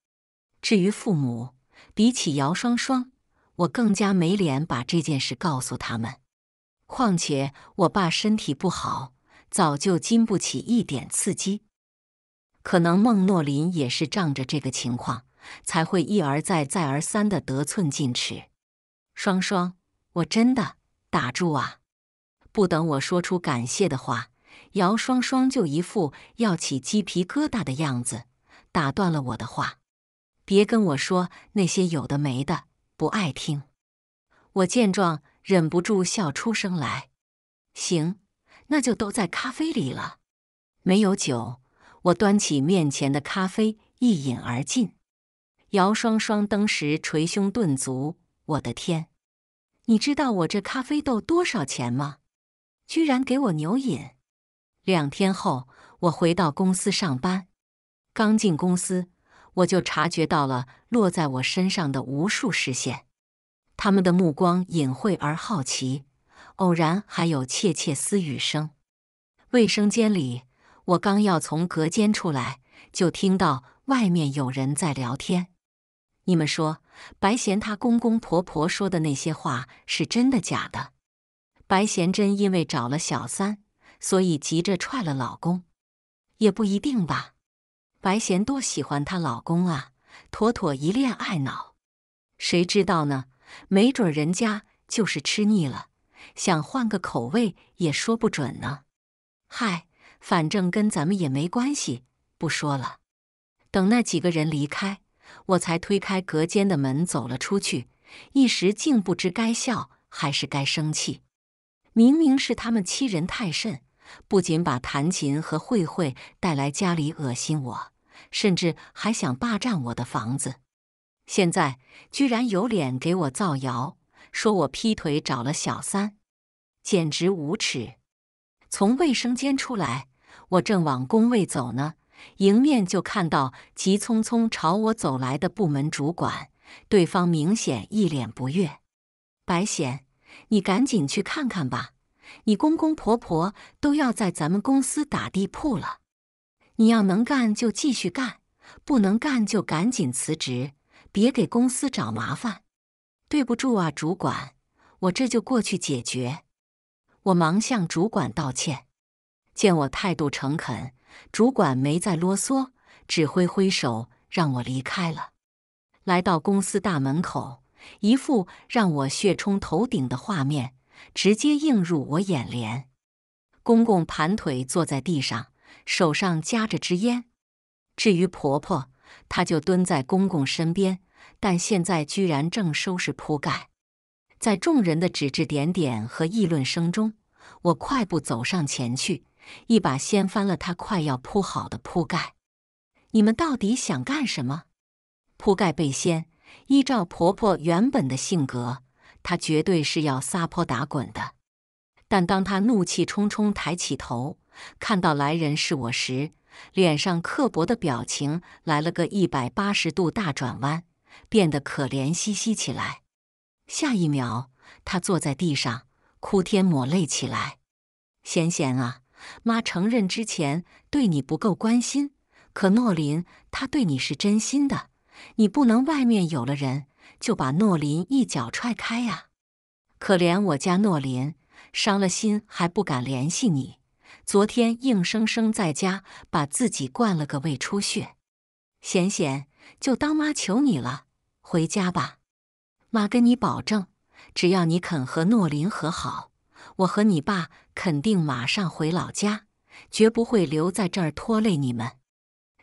至于父母，比起姚双双，我更加没脸把这件事告诉他们。况且我爸身体不好。早就经不起一点刺激，可能孟诺林也是仗着这个情况，才会一而再、再而三的得寸进尺。双双，我真的打住啊！不等我说出感谢的话，姚双双就一副要起鸡皮疙瘩的样子，打断了我的话。别跟我说那些有的没的，不爱听。我见状忍不住笑出声来。行。那就都在咖啡里了，没有酒。我端起面前的咖啡，一饮而尽。姚双双登时捶胸顿足：“我的天！你知道我这咖啡豆多少钱吗？居然给我牛饮！”两天后，我回到公司上班。刚进公司，我就察觉到了落在我身上的无数视线，他们的目光隐晦而好奇。偶然还有窃窃私语声。卫生间里，我刚要从隔间出来，就听到外面有人在聊天。你们说，白贤他公公婆婆说的那些话是真的假的？白贤真因为找了小三，所以急着踹了老公？也不一定吧。白贤多喜欢她老公啊，妥妥一恋爱脑。谁知道呢？没准人家就是吃腻了。想换个口味也说不准呢，嗨，反正跟咱们也没关系，不说了。等那几个人离开，我才推开隔间的门走了出去，一时竟不知该笑还是该生气。明明是他们欺人太甚，不仅把弹琴和慧慧带来家里恶心我，甚至还想霸占我的房子，现在居然有脸给我造谣，说我劈腿找了小三。简直无耻！从卫生间出来，我正往工位走呢，迎面就看到急匆匆朝我走来的部门主管。对方明显一脸不悦：“白贤，你赶紧去看看吧，你公公婆婆都要在咱们公司打地铺了。你要能干就继续干，不能干就赶紧辞职，别给公司找麻烦。”“对不住啊，主管，我这就过去解决。”我忙向主管道歉，见我态度诚恳，主管没再啰嗦，只挥挥手让我离开了。来到公司大门口，一副让我血冲头顶的画面直接映入我眼帘：公公盘腿坐在地上，手上夹着支烟；至于婆婆，她就蹲在公公身边，但现在居然正收拾铺盖。在众人的指指点点和议论声中，我快步走上前去，一把掀翻了她快要铺好的铺盖。你们到底想干什么？铺盖被掀，依照婆婆原本的性格，她绝对是要撒泼打滚的。但当她怒气冲冲抬起头，看到来人是我时，脸上刻薄的表情来了个一百八十度大转弯，变得可怜兮兮起来。下一秒，他坐在地上，哭天抹泪起来：“贤贤啊，妈承认之前对你不够关心，可诺林他对你是真心的，你不能外面有了人就把诺林一脚踹开呀！可怜我家诺林，伤了心还不敢联系你，昨天硬生生在家把自己灌了个胃出血。贤贤，就当妈求你了，回家吧。”妈，跟你保证，只要你肯和诺林和好，我和你爸肯定马上回老家，绝不会留在这儿拖累你们。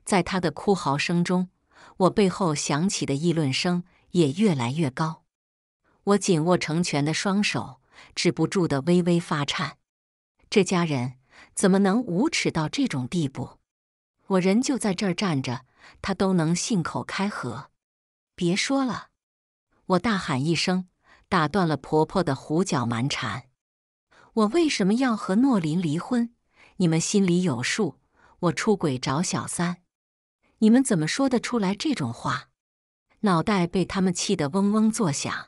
在他的哭嚎声中，我背后响起的议论声也越来越高。我紧握成拳的双手止不住的微微发颤。这家人怎么能无耻到这种地步？我人就在这儿站着，他都能信口开河。别说了。我大喊一声，打断了婆婆的胡搅蛮缠。我为什么要和诺林离婚？你们心里有数。我出轨找小三，你们怎么说得出来这种话？脑袋被他们气得嗡嗡作响。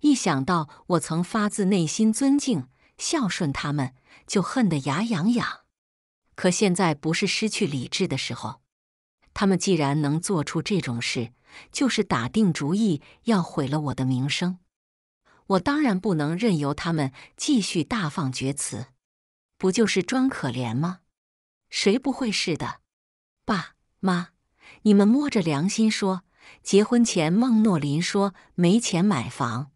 一想到我曾发自内心尊敬、孝顺他们，就恨得牙痒痒。可现在不是失去理智的时候。他们既然能做出这种事。就是打定主意要毁了我的名声，我当然不能任由他们继续大放厥词。不就是装可怜吗？谁不会是的？爸妈，你们摸着良心说，结婚前孟诺林说没钱买房，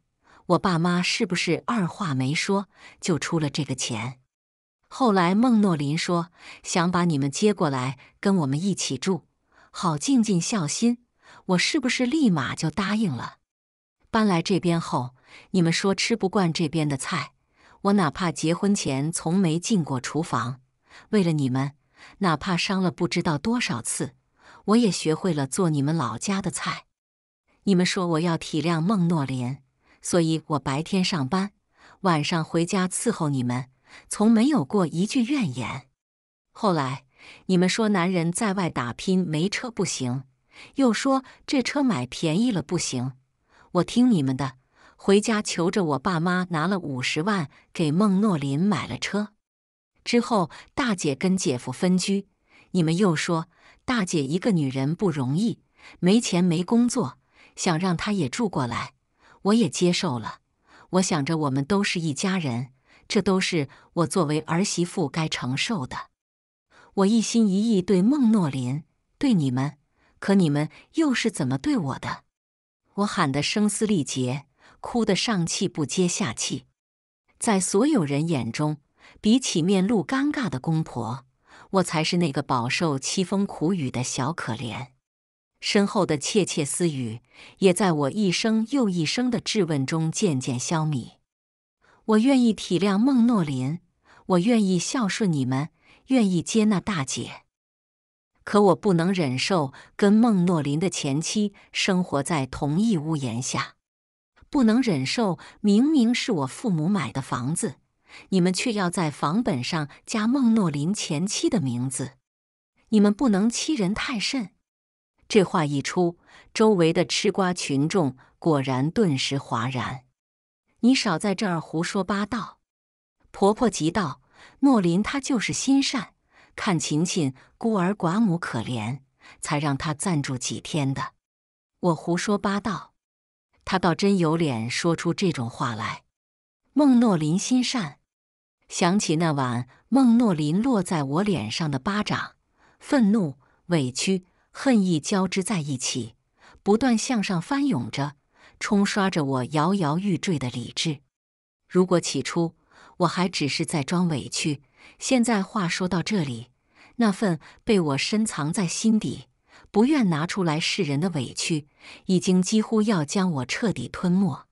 我爸妈是不是二话没说就出了这个钱？后来孟诺林说想把你们接过来跟我们一起住，好尽尽孝心。我是不是立马就答应了？搬来这边后，你们说吃不惯这边的菜，我哪怕结婚前从没进过厨房，为了你们，哪怕伤了不知道多少次，我也学会了做你们老家的菜。你们说我要体谅孟诺林，所以我白天上班，晚上回家伺候你们，从没有过一句怨言。后来你们说男人在外打拼没车不行。又说这车买便宜了不行，我听你们的，回家求着我爸妈拿了五十万给孟诺林买了车。之后大姐跟姐夫分居，你们又说大姐一个女人不容易，没钱没工作，想让她也住过来，我也接受了。我想着我们都是一家人，这都是我作为儿媳妇该承受的。我一心一意对孟诺林，对你们。可你们又是怎么对我的？我喊得声嘶力竭，哭得上气不接下气。在所有人眼中，比起面露尴尬的公婆，我才是那个饱受凄风苦雨的小可怜。身后的窃窃私语也在我一声又一声的质问中渐渐消弭。我愿意体谅孟诺林，我愿意孝顺你们，愿意接纳大姐。可我不能忍受跟孟诺林的前妻生活在同一屋檐下，不能忍受明明是我父母买的房子，你们却要在房本上加孟诺林前妻的名字，你们不能欺人太甚！这话一出，周围的吃瓜群众果然顿时哗然。你少在这儿胡说八道！婆婆急道：“诺林他就是心善。”看，琴琴孤儿寡母可怜，才让她暂住几天的。我胡说八道，他倒真有脸说出这种话来。孟诺林心善，想起那晚孟诺林落在我脸上的巴掌，愤怒、委屈、恨意交织在一起，不断向上翻涌着，冲刷着我摇摇欲坠的理智。如果起初我还只是在装委屈，现在话说到这里。那份被我深藏在心底、不愿拿出来示人的委屈，已经几乎要将我彻底吞没。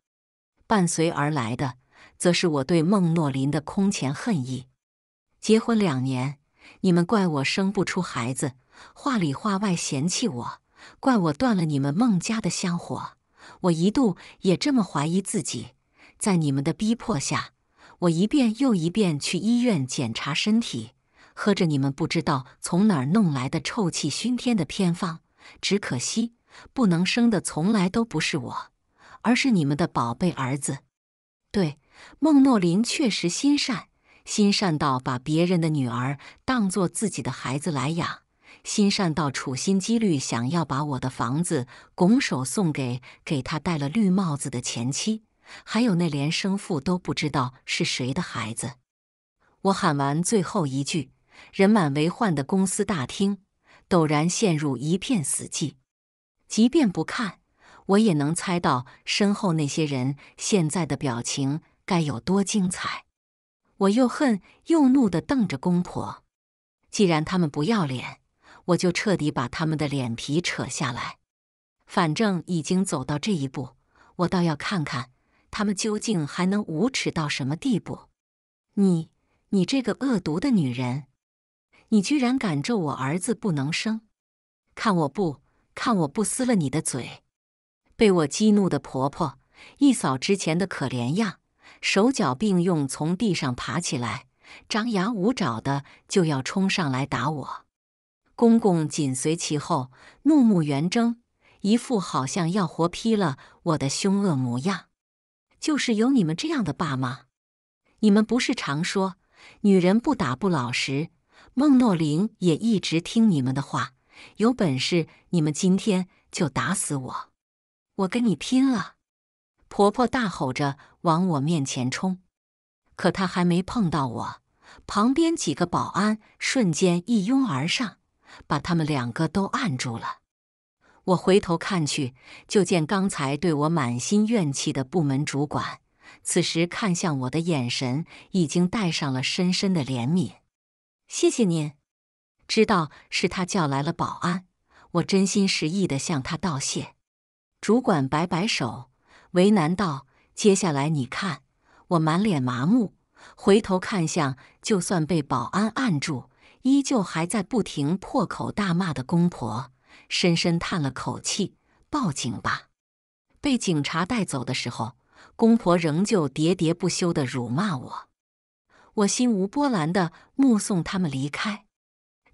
伴随而来的，则是我对孟诺林的空前恨意。结婚两年，你们怪我生不出孩子，话里话外嫌弃我，怪我断了你们孟家的香火。我一度也这么怀疑自己。在你们的逼迫下，我一遍又一遍去医院检查身体。喝着你们不知道从哪儿弄来的臭气熏天的偏方，只可惜不能生的从来都不是我，而是你们的宝贝儿子。对，孟诺林确实心善，心善到把别人的女儿当做自己的孩子来养，心善到处心积虑想要把我的房子拱手送给给他戴了绿帽子的前妻，还有那连生父都不知道是谁的孩子。我喊完最后一句。人满为患的公司大厅陡然陷入一片死寂。即便不看，我也能猜到身后那些人现在的表情该有多精彩。我又恨又怒的瞪着公婆，既然他们不要脸，我就彻底把他们的脸皮扯下来。反正已经走到这一步，我倒要看看他们究竟还能无耻到什么地步。你，你这个恶毒的女人！你居然敢咒我儿子不能生！看我不看我不撕了你的嘴！被我激怒的婆婆一扫之前的可怜样，手脚并用从地上爬起来，张牙舞爪的就要冲上来打我。公公紧随其后，怒目圆睁，一副好像要活劈了我的凶恶模样。就是有你们这样的爸妈，你们不是常说女人不打不老实？孟诺林也一直听你们的话，有本事你们今天就打死我，我跟你拼了！婆婆大吼着往我面前冲，可她还没碰到我，旁边几个保安瞬间一拥而上，把他们两个都按住了。我回头看去，就见刚才对我满心怨气的部门主管，此时看向我的眼神已经带上了深深的怜悯。谢谢您，知道是他叫来了保安，我真心实意的向他道谢。主管摆摆手，为难道：“接下来你看。”我满脸麻木，回头看向就算被保安按住，依旧还在不停破口大骂的公婆，深深叹了口气：“报警吧。”被警察带走的时候，公婆仍旧喋喋不休的辱骂我。我心无波澜地目送他们离开，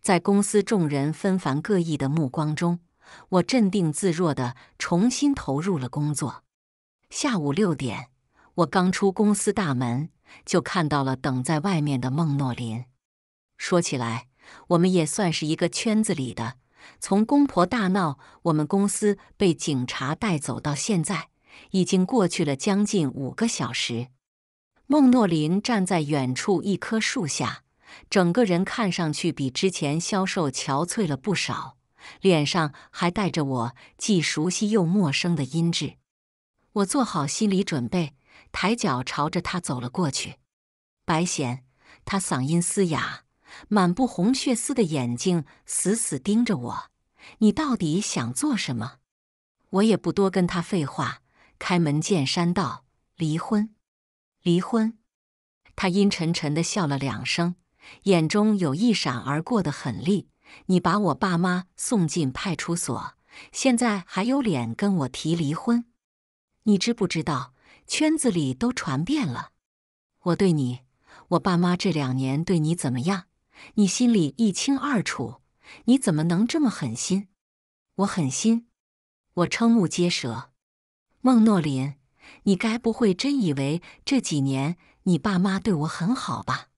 在公司众人纷繁各异的目光中，我镇定自若地重新投入了工作。下午六点，我刚出公司大门，就看到了等在外面的孟诺林。说起来，我们也算是一个圈子里的。从公婆大闹我们公司，被警察带走到现在，已经过去了将近五个小时。孟诺林站在远处一棵树下，整个人看上去比之前消瘦憔悴了不少，脸上还带着我既熟悉又陌生的音质。我做好心理准备，抬脚朝着他走了过去。白贤，他嗓音嘶哑，满布红血丝的眼睛死死盯着我：“你到底想做什么？”我也不多跟他废话，开门见山道：“离婚。”离婚，他阴沉沉的笑了两声，眼中有一闪而过的狠厉。你把我爸妈送进派出所，现在还有脸跟我提离婚？你知不知道，圈子里都传遍了，我对你，我爸妈这两年对你怎么样，你心里一清二楚。你怎么能这么狠心？我狠心？我瞠目结舌。孟诺林。你该不会真以为这几年你爸妈对我很好吧？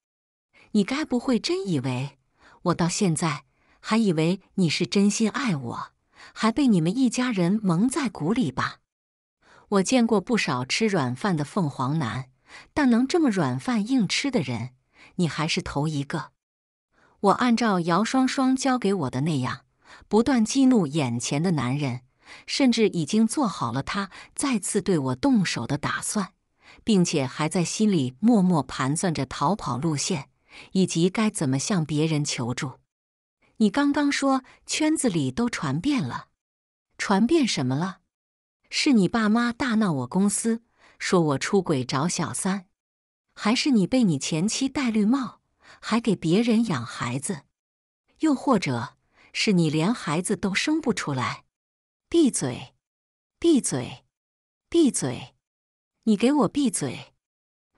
你该不会真以为我到现在还以为你是真心爱我，还被你们一家人蒙在鼓里吧？我见过不少吃软饭的凤凰男，但能这么软饭硬吃的人，你还是头一个。我按照姚双双教给我的那样，不断激怒眼前的男人。甚至已经做好了他再次对我动手的打算，并且还在心里默默盘算着逃跑路线，以及该怎么向别人求助。你刚刚说圈子里都传遍了，传遍什么了？是你爸妈大闹我公司，说我出轨找小三，还是你被你前妻戴绿帽，还给别人养孩子？又或者是你连孩子都生不出来？闭嘴！闭嘴！闭嘴！你给我闭嘴！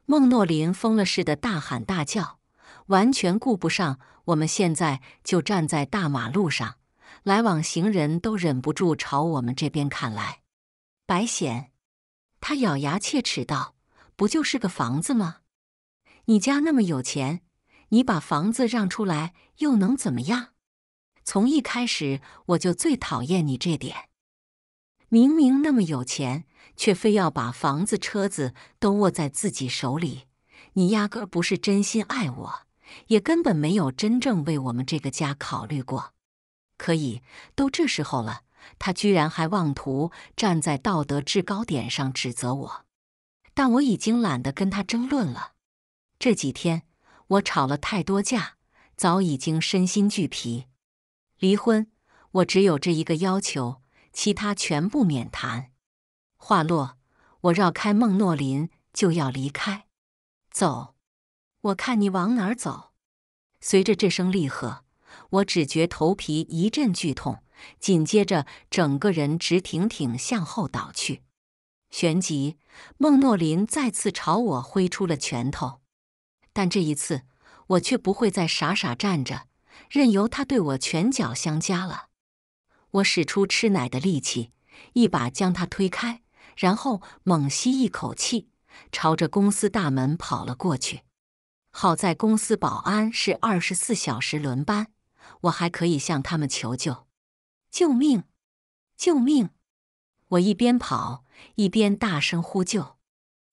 孟诺林疯了似的大喊大叫，完全顾不上我们现在就站在大马路上，来往行人都忍不住朝我们这边看来。白显，他咬牙切齿道：“不就是个房子吗？你家那么有钱，你把房子让出来又能怎么样？从一开始我就最讨厌你这点。”明明那么有钱，却非要把房子、车子都握在自己手里。你压根儿不是真心爱我，也根本没有真正为我们这个家考虑过。可以，都这时候了，他居然还妄图站在道德制高点上指责我。但我已经懒得跟他争论了。这几天我吵了太多架，早已经身心俱疲。离婚，我只有这一个要求。其他全部免谈。话落，我绕开孟诺林就要离开。走，我看你往哪儿走！随着这声厉喝，我只觉头皮一阵剧痛，紧接着整个人直挺挺向后倒去。旋即，孟诺林再次朝我挥出了拳头，但这一次我却不会再傻傻站着，任由他对我拳脚相加了。我使出吃奶的力气，一把将他推开，然后猛吸一口气，朝着公司大门跑了过去。好在公司保安是二十四小时轮班，我还可以向他们求救。救命！救命！我一边跑一边大声呼救。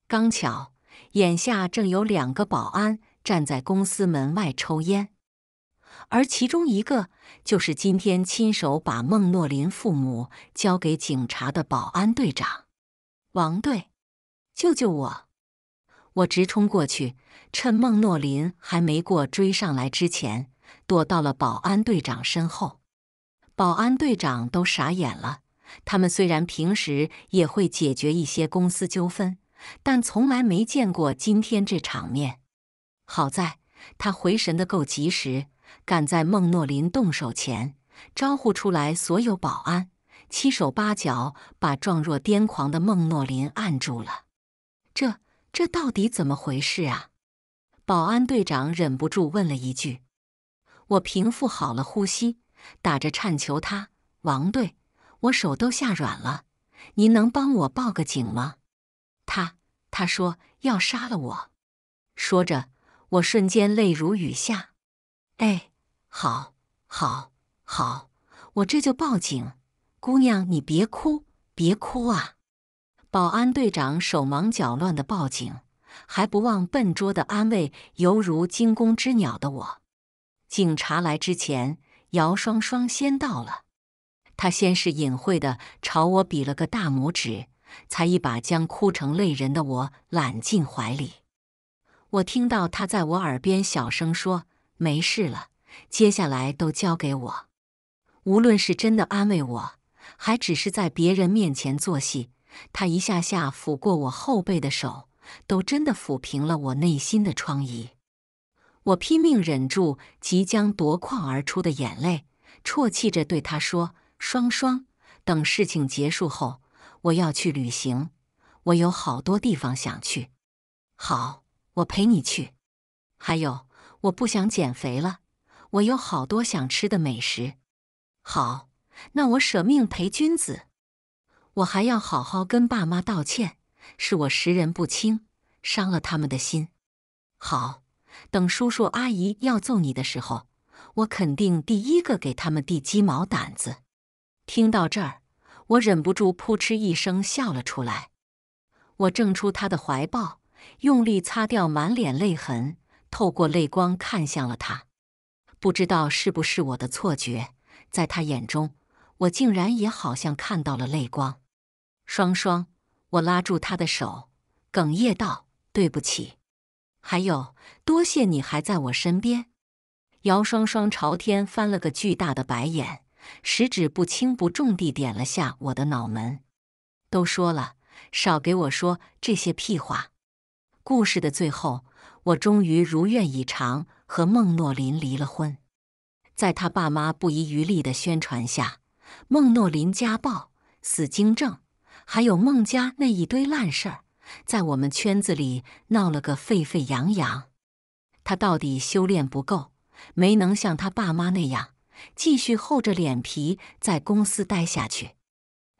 刚巧，眼下正有两个保安站在公司门外抽烟。而其中一个就是今天亲手把孟诺林父母交给警察的保安队长，王队，救救我！我直冲过去，趁孟诺林还没过追上来之前，躲到了保安队长身后。保安队长都傻眼了，他们虽然平时也会解决一些公司纠纷，但从来没见过今天这场面。好在他回神的够及时。赶在孟诺林动手前，招呼出来所有保安，七手八脚把状若癫狂的孟诺林按住了。这这到底怎么回事啊？保安队长忍不住问了一句。我平复好了呼吸，打着颤求他：“王队，我手都吓软了，您能帮我报个警吗？”他他说要杀了我。说着，我瞬间泪如雨下。哎。好，好，好！我这就报警。姑娘，你别哭，别哭啊！保安队长手忙脚乱的报警，还不忘笨拙的安慰犹如惊弓之鸟的我。警察来之前，姚双双先到了。他先是隐晦的朝我比了个大拇指，才一把将哭成泪人的我揽进怀里。我听到他在我耳边小声说：“没事了。”接下来都交给我，无论是真的安慰我，还只是在别人面前做戏，他一下下抚过我后背的手，都真的抚平了我内心的疮痍。我拼命忍住即将夺眶而出的眼泪，啜泣着对他说：“双双，等事情结束后，我要去旅行，我有好多地方想去。好，我陪你去。还有，我不想减肥了。”我有好多想吃的美食，好，那我舍命陪君子。我还要好好跟爸妈道歉，是我识人不清，伤了他们的心。好，等叔叔阿姨要揍你的时候，我肯定第一个给他们递鸡毛掸子。听到这儿，我忍不住扑哧一声笑了出来。我挣出他的怀抱，用力擦掉满脸泪痕，透过泪光看向了他。不知道是不是我的错觉，在他眼中，我竟然也好像看到了泪光。双双，我拉住他的手，哽咽道：“对不起，还有多谢你还在我身边。”姚双双朝天翻了个巨大的白眼，食指不轻不重地点了下我的脑门：“都说了，少给我说这些屁话。”故事的最后，我终于如愿以偿。和孟诺林离了婚，在他爸妈不遗余力的宣传下，孟诺林家暴、死精症，还有孟家那一堆烂事儿，在我们圈子里闹了个沸沸扬扬。他到底修炼不够，没能像他爸妈那样，继续厚着脸皮在公司待下去。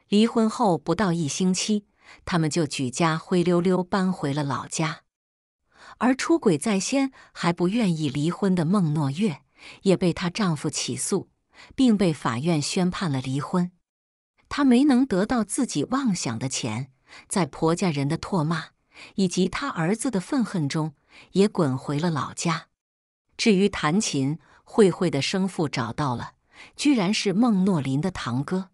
离婚后不到一星期，他们就举家灰溜溜搬回了老家。而出轨在先还不愿意离婚的孟诺月，也被她丈夫起诉，并被法院宣判了离婚。她没能得到自己妄想的钱，在婆家人的唾骂以及她儿子的愤恨中，也滚回了老家。至于弹琴，慧慧的生父找到了，居然是孟诺林的堂哥。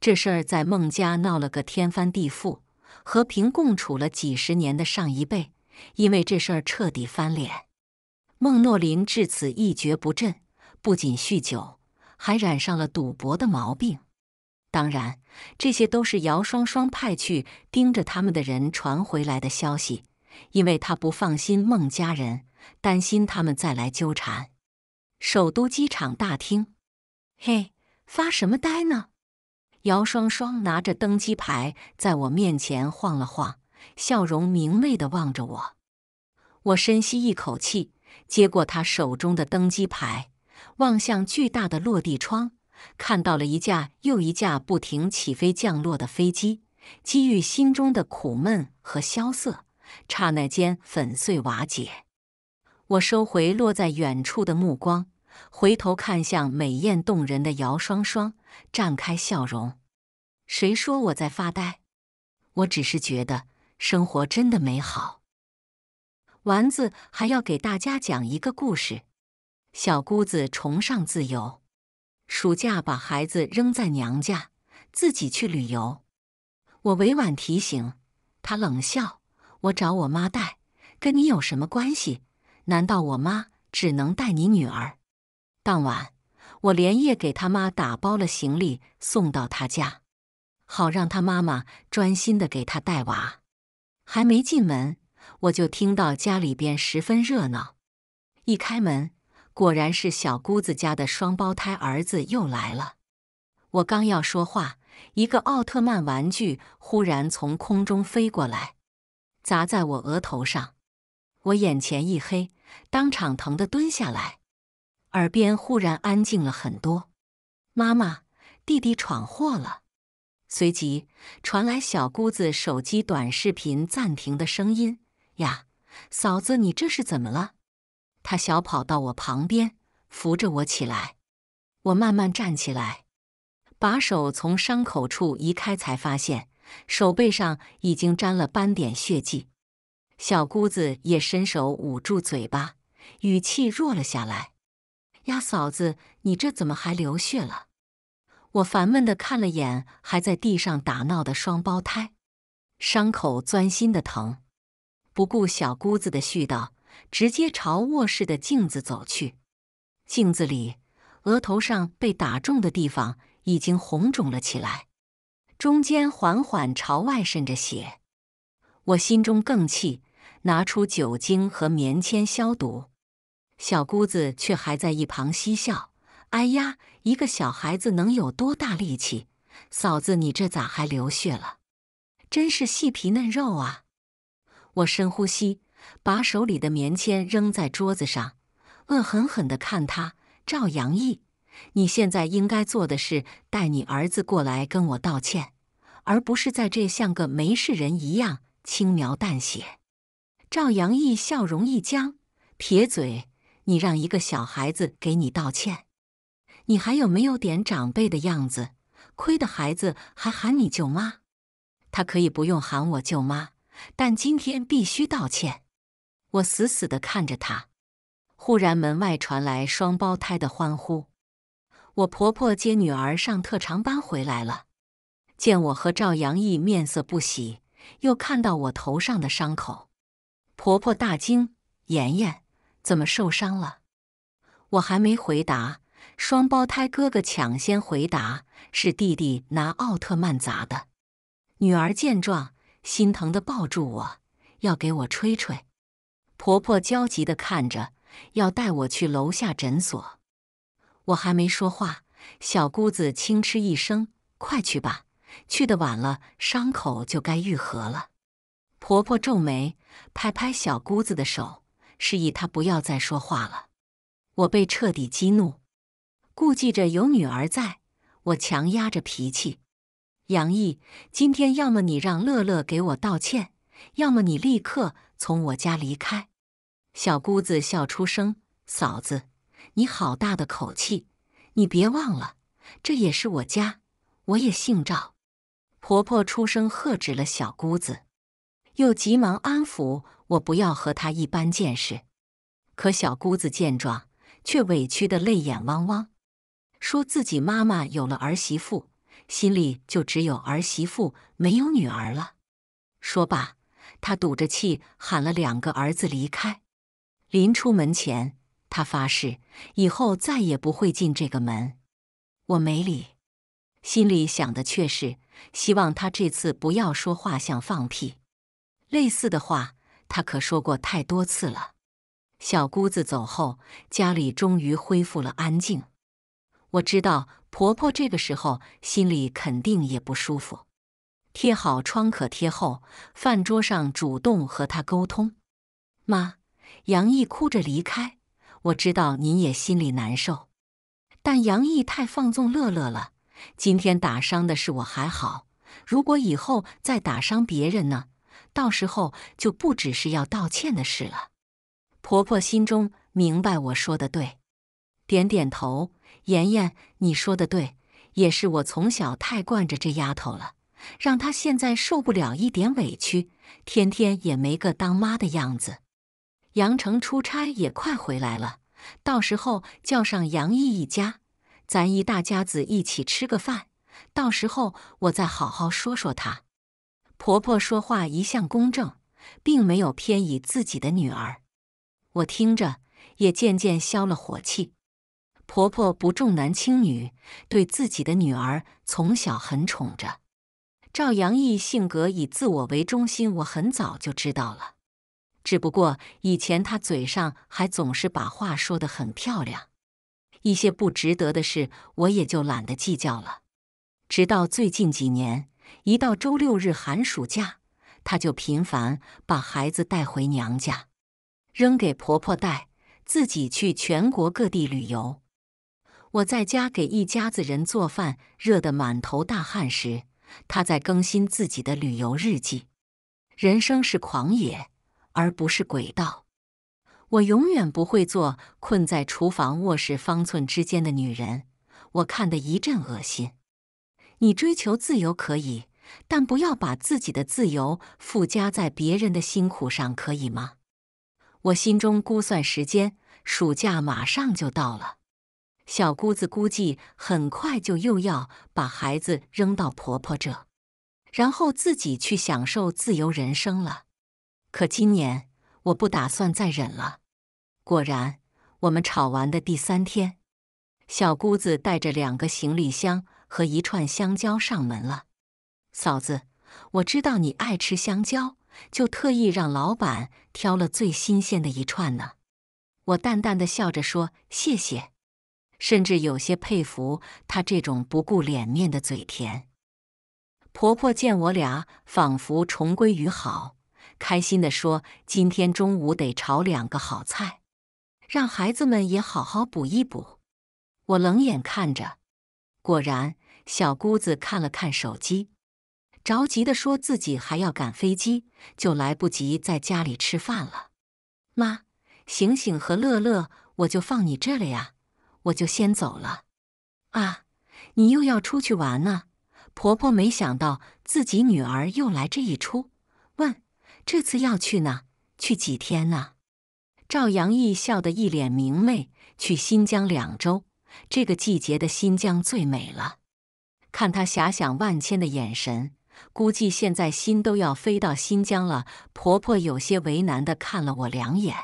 这事儿在孟家闹了个天翻地覆，和平共处了几十年的上一辈。因为这事儿彻底翻脸，孟诺林至此一蹶不振，不仅酗酒，还染上了赌博的毛病。当然，这些都是姚双双派去盯着他们的人传回来的消息，因为他不放心孟家人，担心他们再来纠缠。首都机场大厅，嘿，发什么呆呢？姚双双拿着登机牌在我面前晃了晃。笑容明媚地望着我，我深吸一口气，接过他手中的登机牌，望向巨大的落地窗，看到了一架又一架不停起飞降落的飞机。机遇心中的苦闷和萧瑟，刹那间粉碎瓦解。我收回落在远处的目光，回头看向美艳动人的姚双双，绽开笑容。谁说我在发呆？我只是觉得。生活真的美好。丸子还要给大家讲一个故事。小姑子崇尚自由，暑假把孩子扔在娘家，自己去旅游。我委婉提醒，她冷笑：“我找我妈带，跟你有什么关系？难道我妈只能带你女儿？”当晚，我连夜给他妈打包了行李，送到他家，好让他妈妈专心的给他带娃。还没进门，我就听到家里边十分热闹。一开门，果然是小姑子家的双胞胎儿子又来了。我刚要说话，一个奥特曼玩具忽然从空中飞过来，砸在我额头上。我眼前一黑，当场疼得蹲下来。耳边忽然安静了很多。妈妈，弟弟闯祸了。随即传来小姑子手机短视频暂停的声音呀，嫂子，你这是怎么了？她小跑到我旁边，扶着我起来。我慢慢站起来，把手从伤口处移开，才发现手背上已经沾了斑点血迹。小姑子也伸手捂住嘴巴，语气弱了下来。呀，嫂子，你这怎么还流血了？我烦闷的看了眼还在地上打闹的双胞胎，伤口钻心的疼，不顾小姑子的絮叨，直接朝卧室的镜子走去。镜子里，额头上被打中的地方已经红肿了起来，中间缓缓朝外渗着血。我心中更气，拿出酒精和棉签消毒，小姑子却还在一旁嬉笑：“哎呀。”一个小孩子能有多大力气？嫂子，你这咋还流血了？真是细皮嫩肉啊！我深呼吸，把手里的棉签扔在桌子上，恶狠狠的看他。赵阳义，你现在应该做的是带你儿子过来跟我道歉，而不是在这像个没事人一样轻描淡写。赵阳义笑容一僵，撇嘴：“你让一个小孩子给你道歉？”你还有没有点长辈的样子？亏得孩子还喊你舅妈，他可以不用喊我舅妈，但今天必须道歉。我死死的看着他，忽然门外传来双胞胎的欢呼。我婆婆接女儿上特长班回来了，见我和赵阳义面色不喜，又看到我头上的伤口，婆婆大惊：“妍妍，怎么受伤了？”我还没回答。双胞胎哥哥抢先回答：“是弟弟拿奥特曼砸的。”女儿见状，心疼的抱住我，要给我吹吹。婆婆焦急的看着，要带我去楼下诊所。我还没说话，小姑子轻嗤一声：“快去吧，去的晚了，伤口就该愈合了。”婆婆皱眉，拍拍小姑子的手，示意她不要再说话了。我被彻底激怒。顾忌着有女儿在，我强压着脾气。杨毅，今天要么你让乐乐给我道歉，要么你立刻从我家离开。小姑子笑出声：“嫂子，你好大的口气！你别忘了，这也是我家，我也姓赵。”婆婆出声喝止了小姑子，又急忙安抚我，不要和她一般见识。可小姑子见状，却委屈的泪眼汪汪。说自己妈妈有了儿媳妇，心里就只有儿媳妇，没有女儿了。说罢，他赌着气喊了两个儿子离开。临出门前，他发誓以后再也不会进这个门。我没理，心里想的却是希望他这次不要说话像放屁。类似的话，他可说过太多次了。小姑子走后，家里终于恢复了安静。我知道婆婆这个时候心里肯定也不舒服。贴好创可贴后，饭桌上主动和她沟通：“妈，杨毅哭着离开，我知道您也心里难受。但杨毅太放纵乐乐了，今天打伤的是我还好，如果以后再打伤别人呢，到时候就不只是要道歉的事了。”婆婆心中明白我说的对，点点头。妍妍，你说的对，也是我从小太惯着这丫头了，让她现在受不了一点委屈，天天也没个当妈的样子。杨成出差也快回来了，到时候叫上杨毅一家，咱一大家子一起吃个饭，到时候我再好好说说她。婆婆说话一向公正，并没有偏倚自己的女儿，我听着也渐渐消了火气。婆婆不重男轻女，对自己的女儿从小很宠着。赵阳义性格以自我为中心，我很早就知道了。只不过以前他嘴上还总是把话说得很漂亮，一些不值得的事我也就懒得计较了。直到最近几年，一到周六日寒暑假，他就频繁把孩子带回娘家，扔给婆婆带，自己去全国各地旅游。我在家给一家子人做饭，热得满头大汗时，他在更新自己的旅游日记。人生是狂野，而不是轨道。我永远不会做困在厨房、卧室方寸之间的女人。我看得一阵恶心。你追求自由可以，但不要把自己的自由附加在别人的辛苦上，可以吗？我心中估算时间，暑假马上就到了。小姑子估计很快就又要把孩子扔到婆婆这，然后自己去享受自由人生了。可今年我不打算再忍了。果然，我们吵完的第三天，小姑子带着两个行李箱和一串香蕉上门了。嫂子，我知道你爱吃香蕉，就特意让老板挑了最新鲜的一串呢。我淡淡的笑着说：“谢谢。”甚至有些佩服她这种不顾脸面的嘴甜。婆婆见我俩仿佛重归于好，开心地说：“今天中午得炒两个好菜，让孩子们也好好补一补。”我冷眼看着，果然小姑子看了看手机，着急地说：“自己还要赶飞机，就来不及在家里吃饭了。”妈，醒醒和乐乐我就放你这了呀。我就先走了，啊，你又要出去玩呢？婆婆没想到自己女儿又来这一出，问：这次要去哪？去几天呢？赵阳义笑得一脸明媚，去新疆两周。这个季节的新疆最美了。看他遐想万千的眼神，估计现在心都要飞到新疆了。婆婆有些为难地看了我两眼，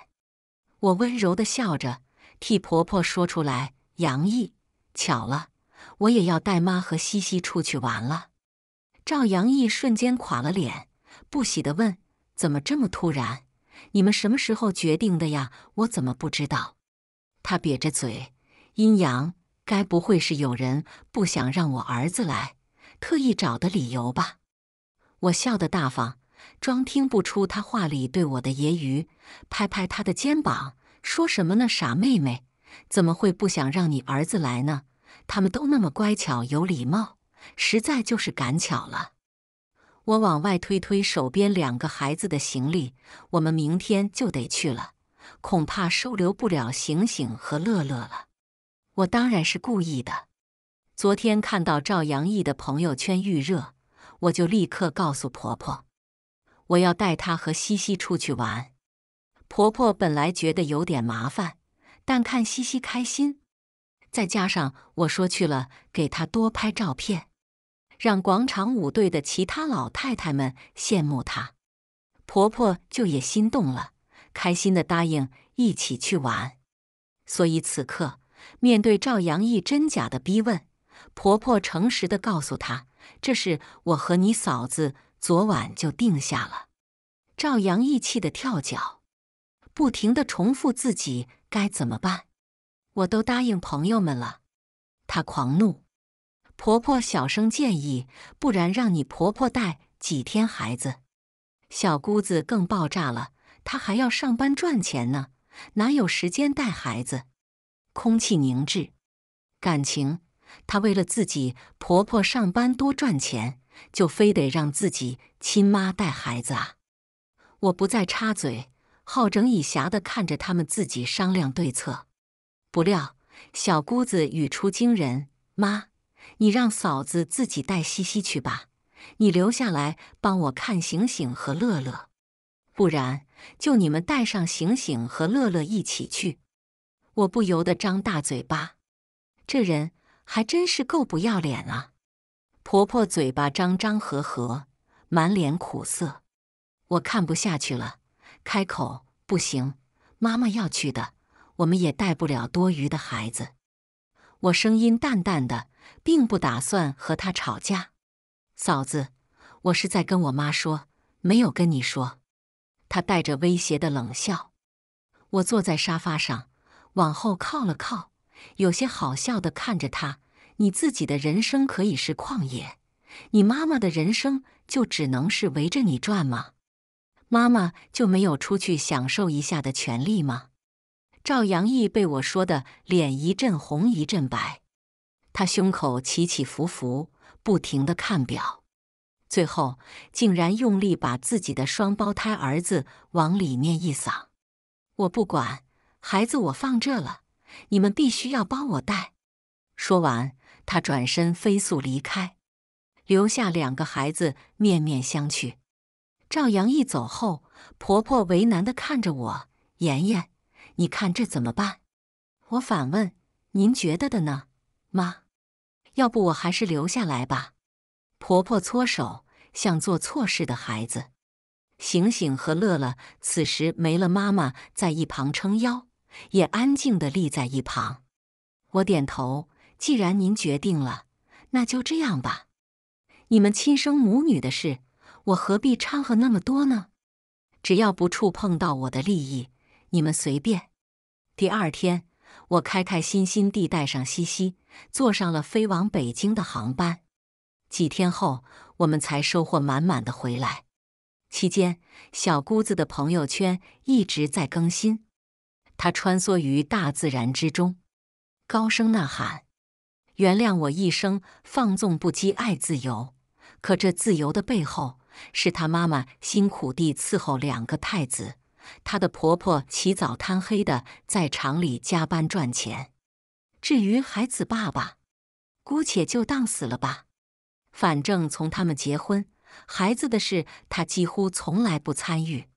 我温柔地笑着。替婆婆说出来，杨毅，巧了，我也要带妈和西西出去玩了。赵杨毅瞬间垮了脸，不喜的问：“怎么这么突然？你们什么时候决定的呀？我怎么不知道？”他瘪着嘴，阴阳：“该不会是有人不想让我儿子来，特意找的理由吧？”我笑得大方，装听不出他话里对我的揶揄，拍拍他的肩膀。说什么呢，傻妹妹？怎么会不想让你儿子来呢？他们都那么乖巧有礼貌，实在就是赶巧了。我往外推推手边两个孩子的行李，我们明天就得去了，恐怕收留不了醒醒和乐乐了。我当然是故意的。昨天看到赵阳毅的朋友圈预热，我就立刻告诉婆婆，我要带他和西西出去玩。婆婆本来觉得有点麻烦，但看西西开心，再加上我说去了给她多拍照片，让广场舞队的其他老太太们羡慕她，婆婆就也心动了，开心的答应一起去玩。所以此刻面对赵阳义真假的逼问，婆婆诚实的告诉他：“这事我和你嫂子昨晚就定下了。”赵阳义气得跳脚。不停的重复自己该怎么办？我都答应朋友们了。她狂怒。婆婆小声建议：“不然让你婆婆带几天孩子。”小姑子更爆炸了：“她还要上班赚钱呢，哪有时间带孩子？”空气凝滞。感情她为了自己婆婆上班多赚钱，就非得让自己亲妈带孩子啊？我不再插嘴。好整以暇地看着他们自己商量对策，不料小姑子语出惊人：“妈，你让嫂子自己带西西去吧，你留下来帮我看醒醒和乐乐，不然就你们带上醒醒和乐乐一起去。”我不由得张大嘴巴，这人还真是够不要脸啊！婆婆嘴巴张张合合，满脸苦涩，我看不下去了。开口不行，妈妈要去的，我们也带不了多余的孩子。我声音淡淡的，并不打算和他吵架。嫂子，我是在跟我妈说，没有跟你说。他带着威胁的冷笑。我坐在沙发上，往后靠了靠，有些好笑的看着他。你自己的人生可以是旷野，你妈妈的人生就只能是围着你转吗？妈妈就没有出去享受一下的权利吗？赵阳义被我说的脸一阵红一阵白，他胸口起起伏伏，不停的看表，最后竟然用力把自己的双胞胎儿子往里面一搡。我不管，孩子我放这了，你们必须要帮我带。说完，他转身飞速离开，留下两个孩子面面相觑。赵阳一走后，婆婆为难的看着我：“妍妍，你看这怎么办？”我反问：“您觉得的呢，妈？要不我还是留下来吧？”婆婆搓手，像做错事的孩子。醒醒和乐乐此时没了妈妈在一旁撑腰，也安静的立在一旁。我点头：“既然您决定了，那就这样吧。你们亲生母女的事。”我何必掺和那么多呢？只要不触碰到我的利益，你们随便。第二天，我开开心心地带上西西，坐上了飞往北京的航班。几天后，我们才收获满满的回来。期间，小姑子的朋友圈一直在更新，她穿梭于大自然之中，高声呐喊：“原谅我一生放纵不羁，爱自由。可这自由的背后……”是他妈妈辛苦地伺候两个太子，她的婆婆起早贪黑的在厂里加班赚钱。至于孩子爸爸，姑且就当死了吧。反正从他们结婚，孩子的事他几乎从来不参与。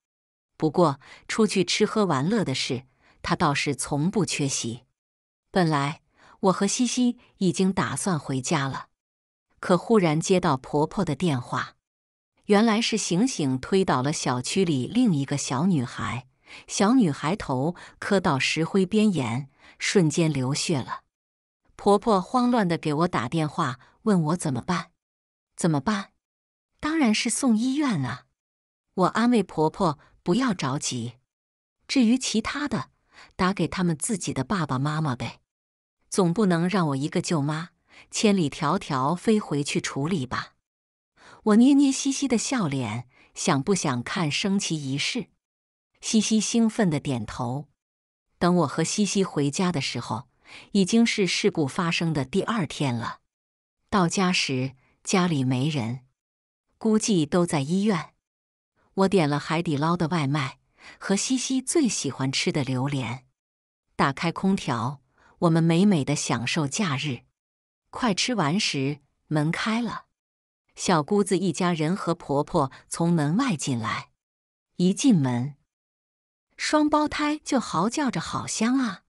不过出去吃喝玩乐的事，他倒是从不缺席。本来我和西西已经打算回家了，可忽然接到婆婆的电话。原来是醒醒推倒了小区里另一个小女孩，小女孩头磕到石灰边沿，瞬间流血了。婆婆慌乱的给我打电话，问我怎么办？怎么办？当然是送医院啊！我安慰婆婆不要着急，至于其他的，打给他们自己的爸爸妈妈呗，总不能让我一个舅妈千里迢迢飞回去处理吧。我捏捏西西的笑脸，想不想看升旗仪式？西西兴奋的点头。等我和西西回家的时候，已经是事故发生的第二天了。到家时家里没人，估计都在医院。我点了海底捞的外卖和西西最喜欢吃的榴莲。打开空调，我们美美的享受假日。快吃完时，门开了。小姑子一家人和婆婆从门外进来，一进门，双胞胎就嚎叫着：“好香啊！”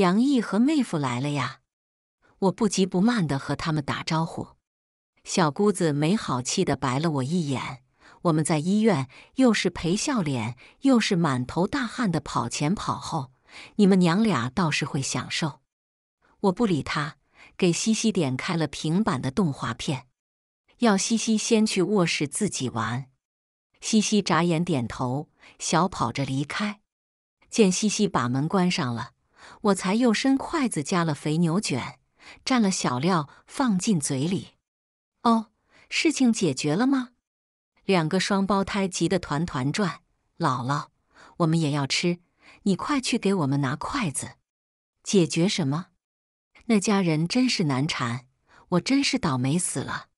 杨毅和妹夫来了呀！我不急不慢的和他们打招呼。小姑子没好气的白了我一眼。我们在医院又是陪笑脸又是满头大汗的跑前跑后，你们娘俩倒是会享受。我不理他，给西西点开了平板的动画片。要西西先去卧室自己玩，西西眨眼点头，小跑着离开。见西西把门关上了，我才又伸筷子夹了肥牛卷，蘸了小料放进嘴里。哦，事情解决了吗？两个双胞胎急得团团转，姥姥，我们也要吃，你快去给我们拿筷子。解决什么？那家人真是难缠，我真是倒霉死了。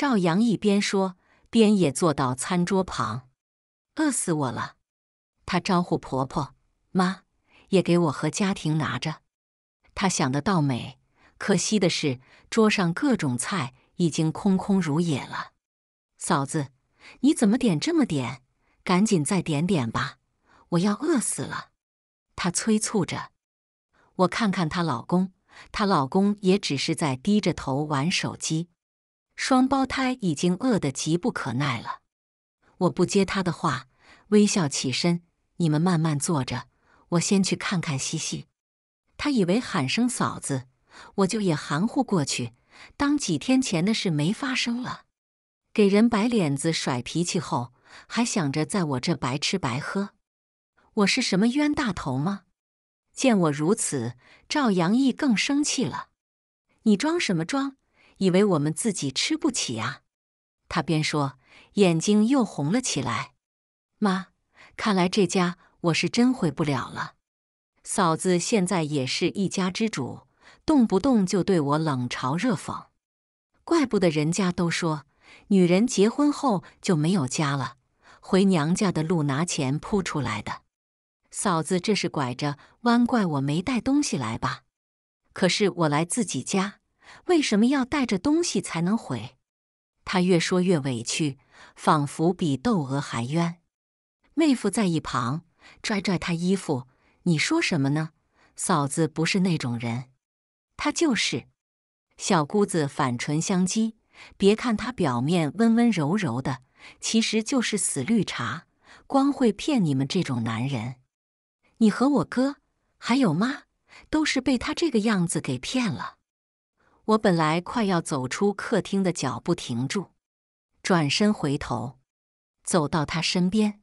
赵阳一边说，边也坐到餐桌旁。饿死我了！他招呼婆婆：“妈，也给我和家庭拿着。”他想的倒美，可惜的是，桌上各种菜已经空空如也了。嫂子，你怎么点这么点？赶紧再点点吧，我要饿死了！他催促着。我看看她老公，她老公也只是在低着头玩手机。双胞胎已经饿得急不可耐了，我不接他的话，微笑起身。你们慢慢坐着，我先去看看西西。他以为喊声嫂子，我就也含糊过去，当几天前的事没发生了。给人摆脸子、甩脾气后，还想着在我这白吃白喝，我是什么冤大头吗？见我如此，赵阳义更生气了。你装什么装？以为我们自己吃不起啊，他边说，眼睛又红了起来。妈，看来这家我是真回不了了。嫂子现在也是一家之主，动不动就对我冷嘲热讽，怪不得人家都说，女人结婚后就没有家了，回娘家的路拿钱铺出来的。嫂子这是拐着弯怪我没带东西来吧？可是我来自己家。为什么要带着东西才能毁？他越说越委屈，仿佛比窦娥还冤。妹夫在一旁拽拽他衣服：“你说什么呢？嫂子不是那种人，她就是……”小姑子反唇相讥：“别看她表面温温柔柔的，其实就是死绿茶，光会骗你们这种男人。你和我哥还有妈，都是被她这个样子给骗了。”我本来快要走出客厅的脚步停住，转身回头，走到她身边，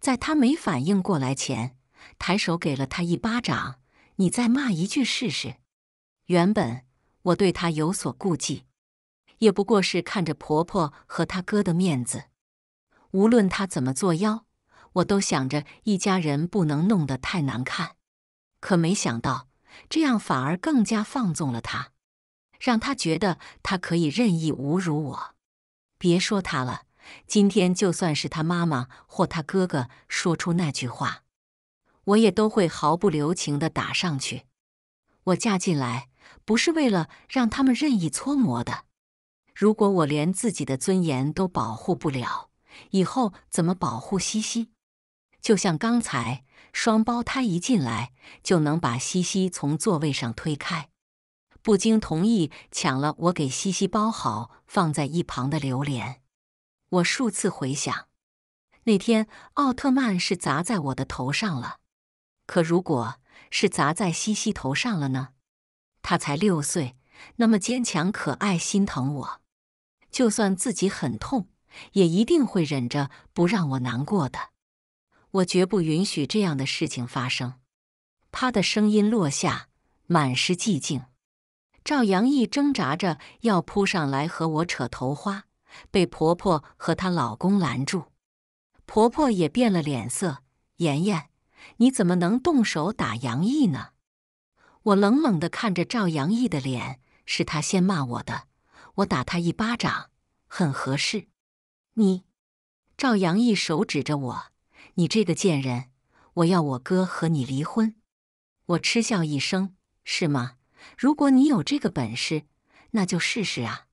在她没反应过来前，抬手给了她一巴掌。你再骂一句试试。原本我对她有所顾忌，也不过是看着婆婆和她哥的面子，无论她怎么作妖，我都想着一家人不能弄得太难看。可没想到，这样反而更加放纵了她。让他觉得他可以任意侮辱我，别说他了，今天就算是他妈妈或他哥哥说出那句话，我也都会毫不留情的打上去。我嫁进来不是为了让他们任意搓磨的，如果我连自己的尊严都保护不了，以后怎么保护西西？就像刚才双胞胎一进来就能把西西从座位上推开。不经同意抢了我给西西包好放在一旁的榴莲，我数次回想，那天奥特曼是砸在我的头上了，可如果是砸在西西头上了呢？他才六岁，那么坚强、可爱、心疼我，就算自己很痛，也一定会忍着不让我难过的。我绝不允许这样的事情发生。他的声音落下，满是寂静。赵阳义挣扎着要扑上来和我扯头花，被婆婆和她老公拦住。婆婆也变了脸色：“妍妍，你怎么能动手打杨毅呢？”我冷冷地看着赵阳义的脸，是他先骂我的，我打他一巴掌很合适。你，赵阳义手指着我：“你这个贱人，我要我哥和你离婚。”我嗤笑一声：“是吗？”如果你有这个本事，那就试试啊！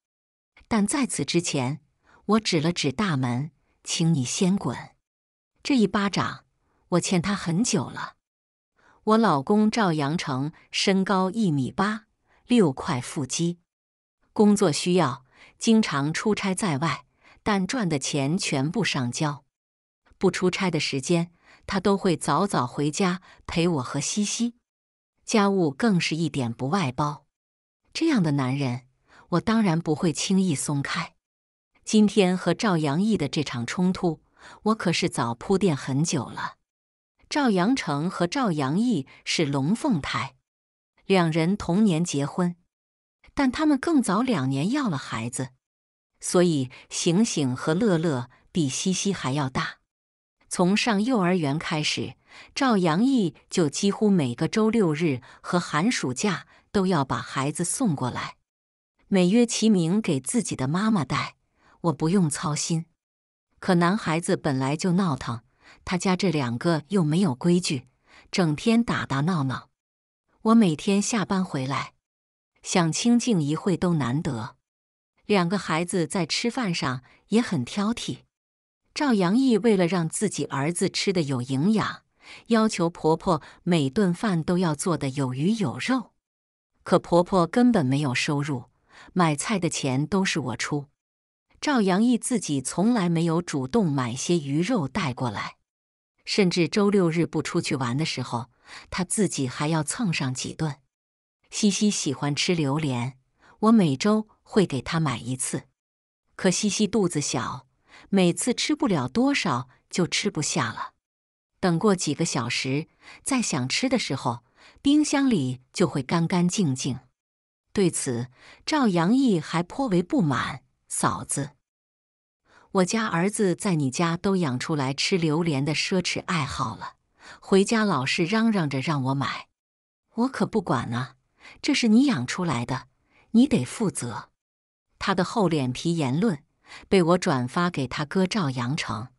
但在此之前，我指了指大门，请你先滚。这一巴掌，我欠他很久了。我老公赵阳成身高一米八，六块腹肌，工作需要经常出差在外，但赚的钱全部上交。不出差的时间，他都会早早回家陪我和西西。家务更是一点不外包，这样的男人，我当然不会轻易松开。今天和赵阳义的这场冲突，我可是早铺垫很久了。赵阳成和赵阳义是龙凤胎，两人同年结婚，但他们更早两年要了孩子，所以醒醒和乐乐比西西还要大。从上幼儿园开始，赵阳义就几乎每个周六日和寒暑假都要把孩子送过来，每月齐名给自己的妈妈带，我不用操心。可男孩子本来就闹腾，他家这两个又没有规矩，整天打打闹闹，我每天下班回来，想清静一会都难得。两个孩子在吃饭上也很挑剔。赵阳义为了让自己儿子吃的有营养，要求婆婆每顿饭都要做的有鱼有肉。可婆婆根本没有收入，买菜的钱都是我出。赵阳义自己从来没有主动买些鱼肉带过来，甚至周六日不出去玩的时候，他自己还要蹭上几顿。西西喜欢吃榴莲，我每周会给他买一次。可西西肚子小。每次吃不了多少就吃不下了，等过几个小时再想吃的时候，冰箱里就会干干净净。对此，赵阳义还颇为不满：“嫂子，我家儿子在你家都养出来吃榴莲的奢侈爱好了，回家老是嚷嚷着让我买，我可不管啊！这是你养出来的，你得负责。”他的厚脸皮言论。被我转发给他哥赵阳成，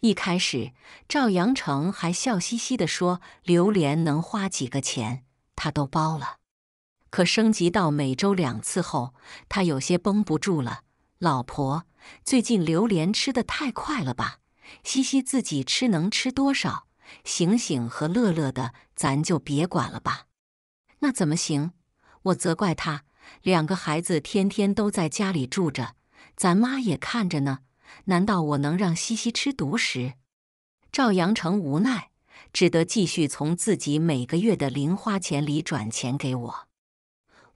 一开始赵阳成还笑嘻嘻的说：“榴莲能花几个钱，他都包了。”可升级到每周两次后，他有些绷不住了：“老婆，最近榴莲吃的太快了吧？嘻嘻，自己吃能吃多少？醒醒和乐乐的，咱就别管了吧？”那怎么行？我责怪他：“两个孩子天天都在家里住着。”咱妈也看着呢，难道我能让西西吃独食？赵阳成无奈，只得继续从自己每个月的零花钱里转钱给我。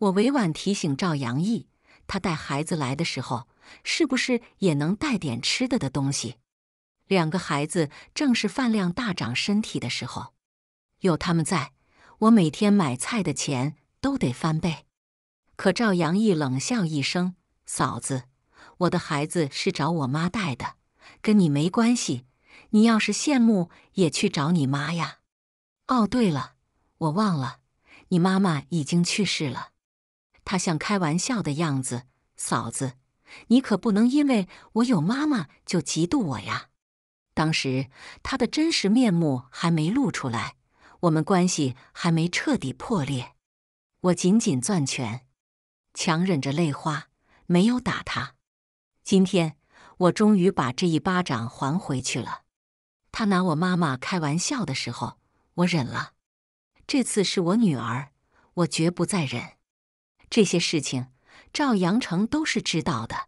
我委婉提醒赵阳义，他带孩子来的时候，是不是也能带点吃的的东西？两个孩子正是饭量大、长身体的时候，有他们在，我每天买菜的钱都得翻倍。可赵阳义冷笑一声：“嫂子。”我的孩子是找我妈带的，跟你没关系。你要是羡慕，也去找你妈呀。哦，对了，我忘了，你妈妈已经去世了。他像开玩笑的样子，嫂子，你可不能因为我有妈妈就嫉妒我呀。当时他的真实面目还没露出来，我们关系还没彻底破裂。我紧紧攥拳，强忍着泪花，没有打他。今天我终于把这一巴掌还回去了。他拿我妈妈开玩笑的时候，我忍了。这次是我女儿，我绝不再忍。这些事情赵阳成都是知道的，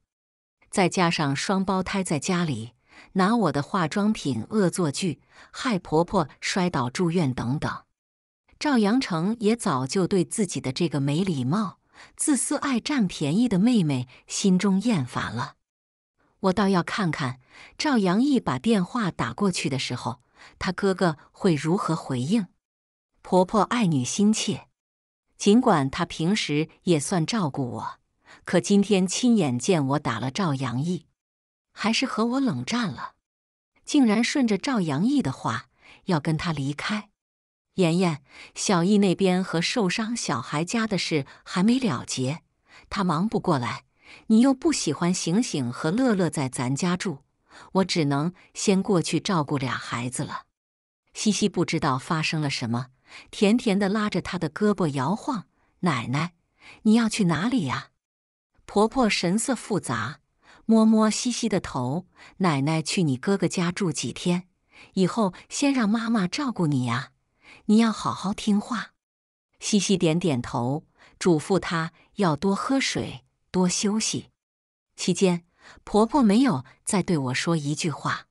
再加上双胞胎在家里拿我的化妆品恶作剧，害婆婆摔倒住院等等，赵阳成也早就对自己的这个没礼貌、自私、爱占便宜的妹妹心中厌烦了。我倒要看看赵阳义把电话打过去的时候，他哥哥会如何回应。婆婆爱女心切，尽管她平时也算照顾我，可今天亲眼见我打了赵阳义，还是和我冷战了，竟然顺着赵阳义的话要跟他离开。妍妍，小易那边和受伤小孩家的事还没了结，他忙不过来。你又不喜欢醒醒和乐乐在咱家住，我只能先过去照顾俩孩子了。西西不知道发生了什么，甜甜的拉着她的胳膊摇晃：“奶奶，你要去哪里呀？”婆婆神色复杂，摸摸西西的头：“奶奶去你哥哥家住几天，以后先让妈妈照顾你呀，你要好好听话。”西西点点头，嘱咐她要多喝水。多休息。期间，婆婆没有再对我说一句话。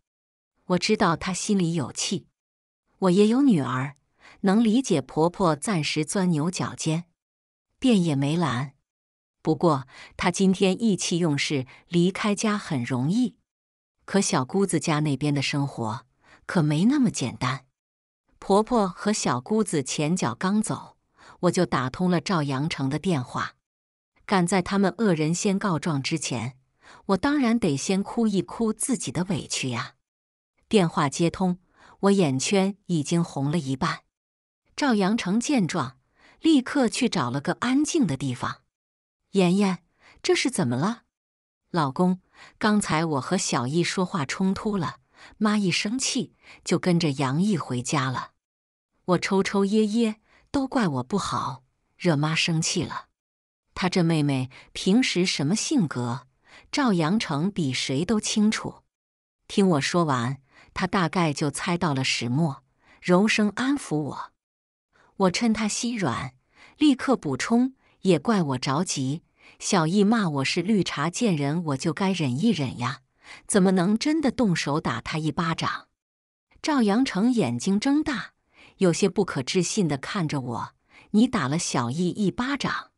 我知道她心里有气，我也有女儿，能理解婆婆暂时钻牛角尖，便也没拦。不过，她今天意气用事，离开家很容易，可小姑子家那边的生活可没那么简单。婆婆和小姑子前脚刚走，我就打通了赵阳城的电话。赶在他们恶人先告状之前，我当然得先哭一哭自己的委屈呀。电话接通，我眼圈已经红了一半。赵阳成见状，立刻去找了个安静的地方。妍妍，这是怎么了？老公，刚才我和小易说话冲突了，妈一生气就跟着杨毅回家了。我抽抽噎噎，都怪我不好，惹妈生气了。他这妹妹平时什么性格？赵阳成比谁都清楚。听我说完，他大概就猜到了始末，柔声安抚我。我趁他心软，立刻补充：也怪我着急，小易骂我是绿茶贱人，我就该忍一忍呀，怎么能真的动手打他一巴掌？赵阳成眼睛睁大，有些不可置信地看着我：“你打了小易一巴掌？”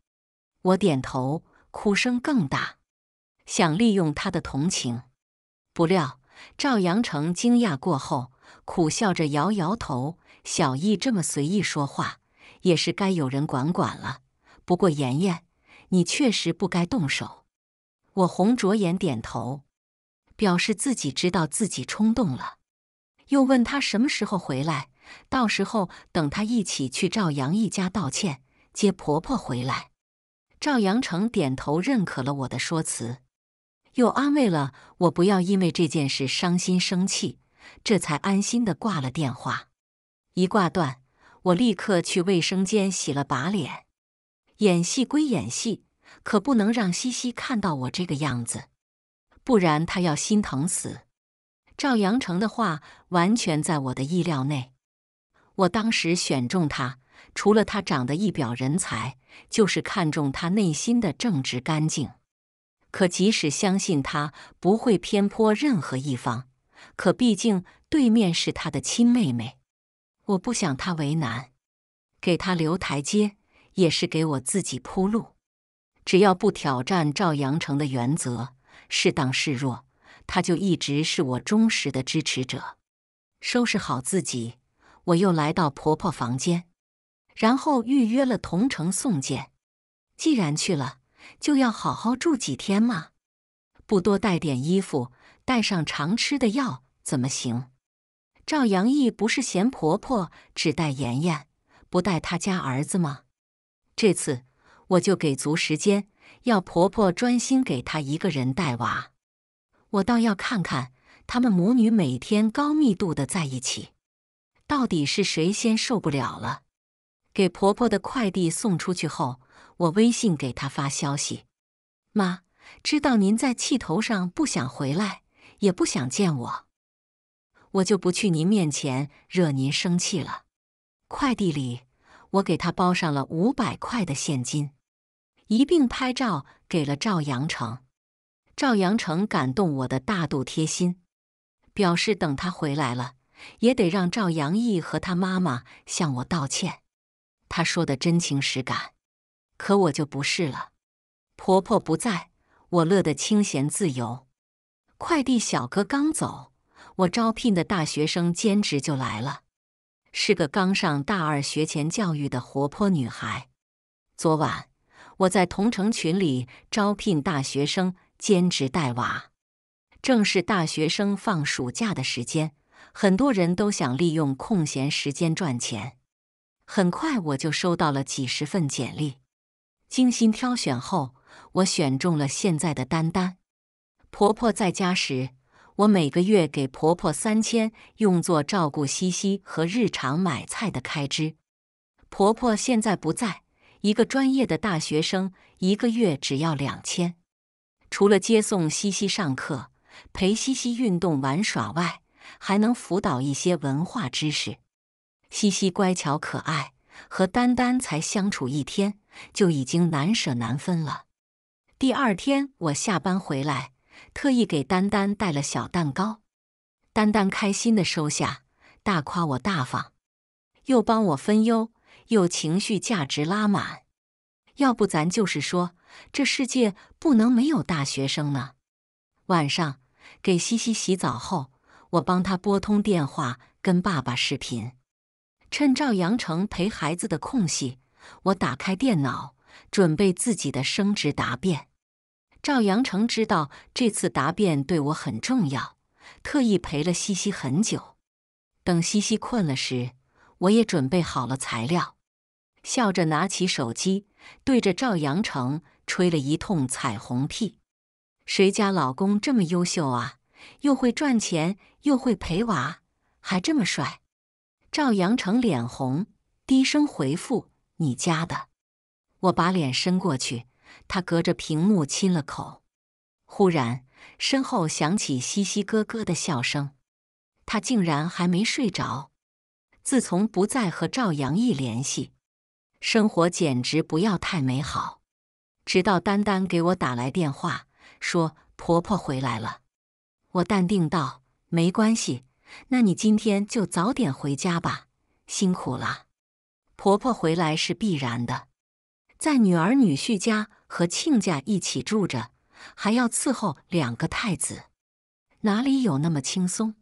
我点头，哭声更大，想利用他的同情。不料赵阳成惊讶过后，苦笑着摇摇头：“小易这么随意说话，也是该有人管管了。不过妍妍，你确实不该动手。”我红着眼点头，表示自己知道自己冲动了，又问他什么时候回来，到时候等他一起去赵阳一家道歉，接婆婆回来。赵阳成点头认可了我的说辞，又安慰了我不要因为这件事伤心生气，这才安心的挂了电话。一挂断，我立刻去卫生间洗了把脸。演戏归演戏，可不能让西西看到我这个样子，不然他要心疼死。赵阳成的话完全在我的意料内，我当时选中他，除了他长得一表人才。就是看重他内心的正直干净，可即使相信他不会偏颇任何一方，可毕竟对面是他的亲妹妹，我不想他为难，给他留台阶也是给我自己铺路。只要不挑战赵阳城的原则，适当示弱，他就一直是我忠实的支持者。收拾好自己，我又来到婆婆房间。然后预约了同城送件。既然去了，就要好好住几天嘛。不多带点衣服，带上常吃的药怎么行？赵阳义不是嫌婆婆只带妍妍，不带他家儿子吗？这次我就给足时间，要婆婆专心给她一个人带娃。我倒要看看他们母女每天高密度的在一起，到底是谁先受不了了。给婆婆的快递送出去后，我微信给她发消息：“妈，知道您在气头上不想回来，也不想见我，我就不去您面前惹您生气了。快递里我给她包上了五百块的现金，一并拍照给了赵阳成。赵阳成感动我的大度贴心，表示等他回来了，也得让赵阳义和他妈妈向我道歉。”她说的真情实感，可我就不是了。婆婆不在，我乐得清闲自由。快递小哥刚走，我招聘的大学生兼职就来了，是个刚上大二学前教育的活泼女孩。昨晚我在同城群里招聘大学生兼职带娃，正是大学生放暑假的时间，很多人都想利用空闲时间赚钱。很快我就收到了几十份简历，精心挑选后，我选中了现在的丹丹。婆婆在家时，我每个月给婆婆三千，用作照顾西西和日常买菜的开支。婆婆现在不在，一个专业的大学生一个月只要两千。除了接送西西上课、陪西西运动玩耍外，还能辅导一些文化知识。西西乖巧可爱，和丹丹才相处一天就已经难舍难分了。第二天我下班回来，特意给丹丹带了小蛋糕，丹丹开心的收下，大夸我大方，又帮我分忧，又情绪价值拉满。要不咱就是说，这世界不能没有大学生呢。晚上给西西洗澡后，我帮她拨通电话跟爸爸视频。趁赵阳成陪孩子的空隙，我打开电脑，准备自己的升职答辩。赵阳成知道这次答辩对我很重要，特意陪了西西很久。等西西困了时，我也准备好了材料，笑着拿起手机，对着赵阳成吹了一通彩虹屁：“谁家老公这么优秀啊？又会赚钱，又会陪娃，还这么帅！”赵阳成脸红，低声回复：“你家的。”我把脸伸过去，他隔着屏幕亲了口。忽然，身后响起嘻嘻咯咯的笑声。他竟然还没睡着。自从不再和赵阳一联系，生活简直不要太美好。直到丹丹给我打来电话，说婆婆回来了，我淡定道：“没关系。”那你今天就早点回家吧，辛苦了。婆婆回来是必然的，在女儿女婿家和亲家一起住着，还要伺候两个太子，哪里有那么轻松？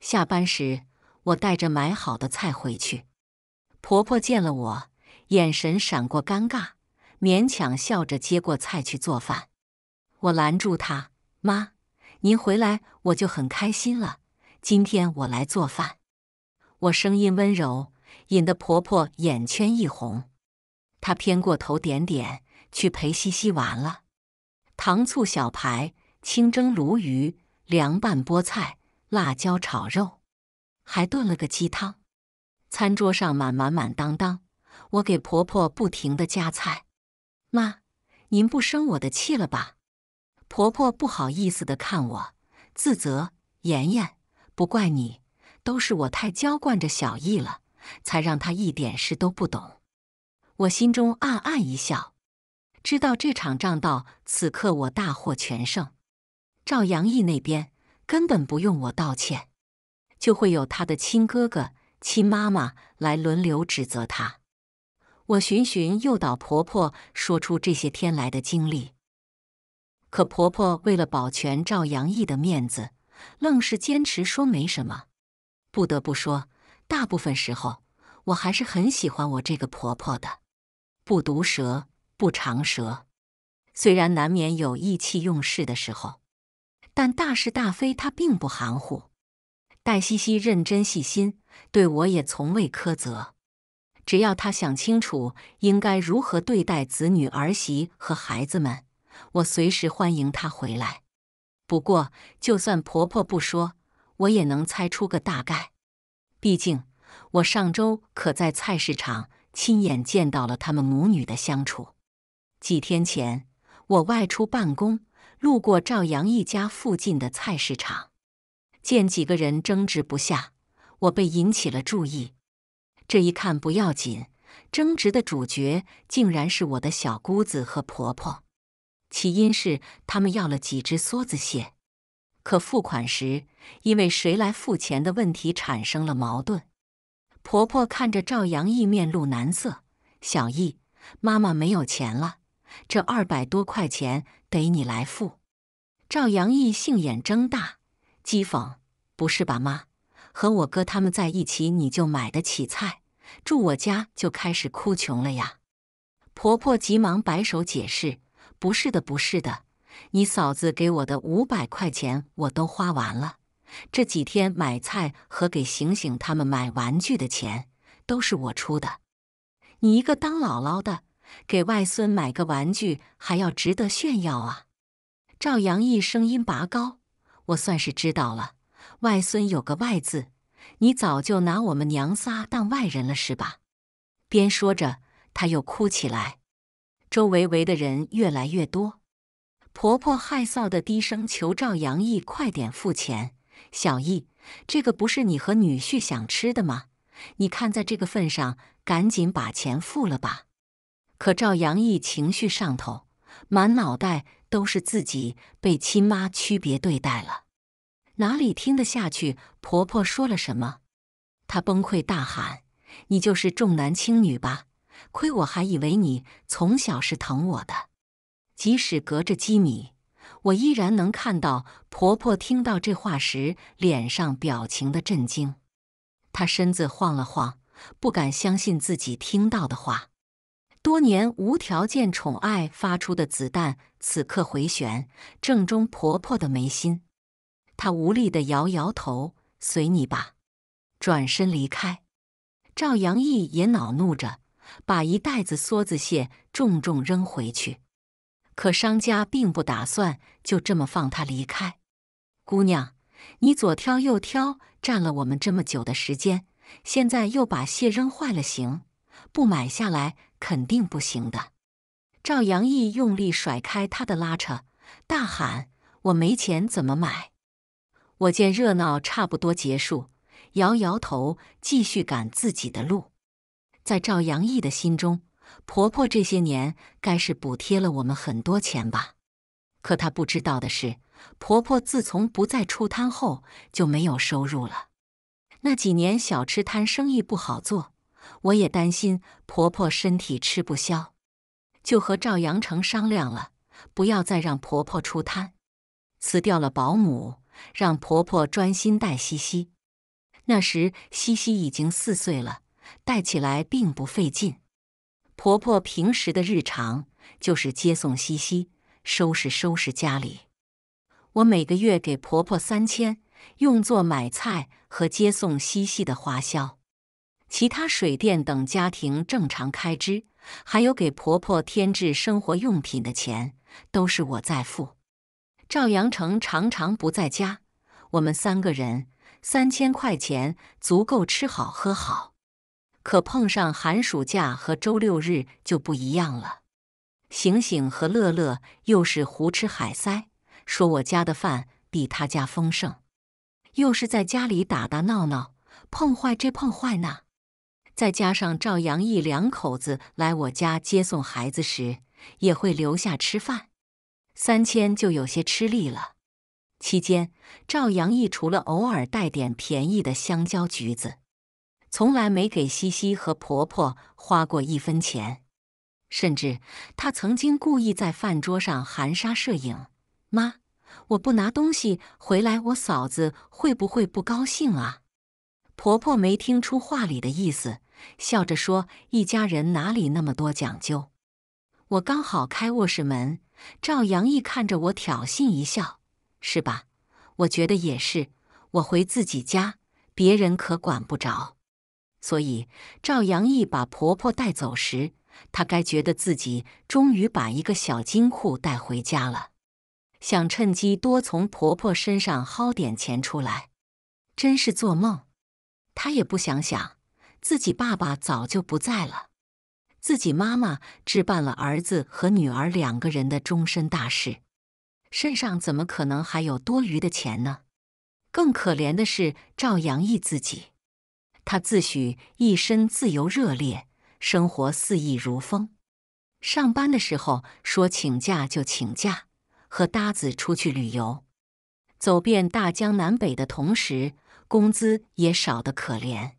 下班时，我带着买好的菜回去。婆婆见了我，眼神闪过尴尬，勉强笑着接过菜去做饭。我拦住她：“妈，您回来我就很开心了。”今天我来做饭，我声音温柔，引得婆婆眼圈一红。她偏过头，点点去陪西西玩了。糖醋小排、清蒸鲈鱼、凉拌菠菜、辣椒炒肉，还炖了个鸡汤。餐桌上满满满当当。我给婆婆不停的夹菜。妈，您不生我的气了吧？婆婆不好意思的看我，自责。妍妍。不怪你，都是我太娇惯着小易了，才让他一点事都不懂。我心中暗暗一笑，知道这场仗到此刻我大获全胜。赵阳义那边根本不用我道歉，就会有他的亲哥哥、亲妈妈来轮流指责他。我循循诱导婆婆说出这些天来的经历，可婆婆为了保全赵阳义的面子。愣是坚持说没什么。不得不说，大部分时候我还是很喜欢我这个婆婆的，不毒舌，不长舌。虽然难免有意气用事的时候，但大是大非她并不含糊。戴西西认真细心，对我也从未苛责。只要她想清楚应该如何对待子女、儿媳和孩子们，我随时欢迎她回来。不过，就算婆婆不说，我也能猜出个大概。毕竟，我上周可在菜市场亲眼见到了他们母女的相处。几天前，我外出办公，路过赵阳一家附近的菜市场，见几个人争执不下，我被引起了注意。这一看不要紧，争执的主角竟然是我的小姑子和婆婆。起因是他们要了几只梭子蟹，可付款时因为谁来付钱的问题产生了矛盾。婆婆看着赵阳义面露难色：“小易，妈妈没有钱了，这二百多块钱得你来付。”赵阳义杏眼睁大，讥讽：“不是吧，妈？和我哥他们在一起你就买得起菜，住我家就开始哭穷了呀？”婆婆急忙摆手解释。不是的，不是的，你嫂子给我的五百块钱我都花完了，这几天买菜和给醒醒他们买玩具的钱都是我出的。你一个当姥姥的，给外孙买个玩具还要值得炫耀啊？赵阳一声音拔高，我算是知道了，外孙有个外字，你早就拿我们娘仨当外人了是吧？边说着，他又哭起来。周围围的人越来越多，婆婆害臊的低声求赵阳义快点付钱。小易，这个不是你和女婿想吃的吗？你看在这个份上，赶紧把钱付了吧。可赵阳义情绪上头，满脑袋都是自己被亲妈区别对待了，哪里听得下去婆婆说了什么？他崩溃大喊：“你就是重男轻女吧！”亏我还以为你从小是疼我的，即使隔着几米，我依然能看到婆婆听到这话时脸上表情的震惊。她身子晃了晃，不敢相信自己听到的话。多年无条件宠爱发出的子弹，此刻回旋正中婆婆的眉心。她无力地摇摇头，随你吧，转身离开。赵阳义也恼怒着。把一袋子梭子蟹重重扔回去，可商家并不打算就这么放他离开。姑娘，你左挑右挑，占了我们这么久的时间，现在又把蟹扔坏了，行不？买下来肯定不行的。赵阳义用力甩开他的拉扯，大喊：“我没钱怎么买？”我见热闹差不多结束，摇摇头，继续赶自己的路。在赵阳义的心中，婆婆这些年该是补贴了我们很多钱吧？可她不知道的是，婆婆自从不再出摊后就没有收入了。那几年小吃摊生意不好做，我也担心婆婆身体吃不消，就和赵阳成商量了，不要再让婆婆出摊，辞掉了保姆，让婆婆专心带西西。那时西西已经四岁了。带起来并不费劲。婆婆平时的日常就是接送西西，收拾收拾家里。我每个月给婆婆三千，用作买菜和接送西西的花销。其他水电等家庭正常开支，还有给婆婆添置生活用品的钱，都是我在付。赵阳城常常不在家，我们三个人三千块钱足够吃好喝好。可碰上寒暑假和周六日就不一样了，醒醒和乐乐又是胡吃海塞，说我家的饭比他家丰盛，又是在家里打打闹闹，碰坏这碰坏那。再加上赵阳义两口子来我家接送孩子时，也会留下吃饭，三千就有些吃力了。期间，赵阳义除了偶尔带点便宜的香蕉、橘子。从来没给西西和婆婆花过一分钱，甚至她曾经故意在饭桌上含沙射影：“妈，我不拿东西回来，我嫂子会不会不高兴啊？”婆婆没听出话里的意思，笑着说：“一家人哪里那么多讲究？”我刚好开卧室门，赵阳一看着我挑衅一笑：“是吧？”我觉得也是，我回自己家，别人可管不着。所以，赵阳义把婆婆带走时，他该觉得自己终于把一个小金库带回家了，想趁机多从婆婆身上薅点钱出来，真是做梦。他也不想想，自己爸爸早就不在了，自己妈妈置办了儿子和女儿两个人的终身大事，身上怎么可能还有多余的钱呢？更可怜的是赵阳义自己。她自诩一身自由热烈，生活肆意如风。上班的时候说请假就请假，和搭子出去旅游，走遍大江南北的同时，工资也少得可怜。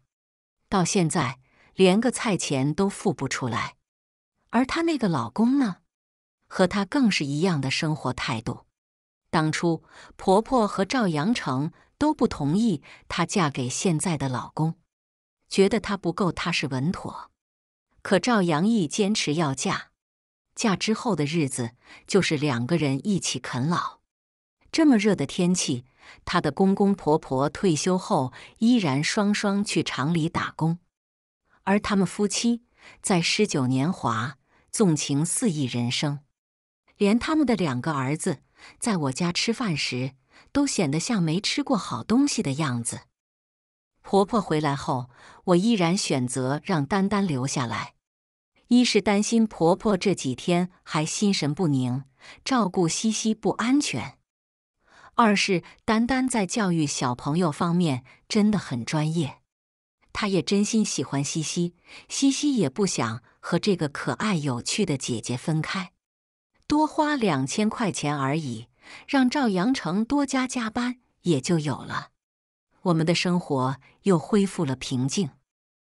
到现在连个菜钱都付不出来。而她那个老公呢，和她更是一样的生活态度。当初婆婆和赵阳成都不同意她嫁给现在的老公。觉得他不够踏实稳妥，可赵阳义坚持要嫁。嫁之后的日子，就是两个人一起啃老。这么热的天气，他的公公婆婆退休后依然双双去厂里打工，而他们夫妻在十九年华纵情肆意人生。连他们的两个儿子在我家吃饭时，都显得像没吃过好东西的样子。婆婆回来后。我依然选择让丹丹留下来，一是担心婆婆这几天还心神不宁，照顾西西不安全；二是丹丹在教育小朋友方面真的很专业，她也真心喜欢西西，西西也不想和这个可爱有趣的姐姐分开。多花两千块钱而已，让赵阳成多加加班也就有了。我们的生活又恢复了平静，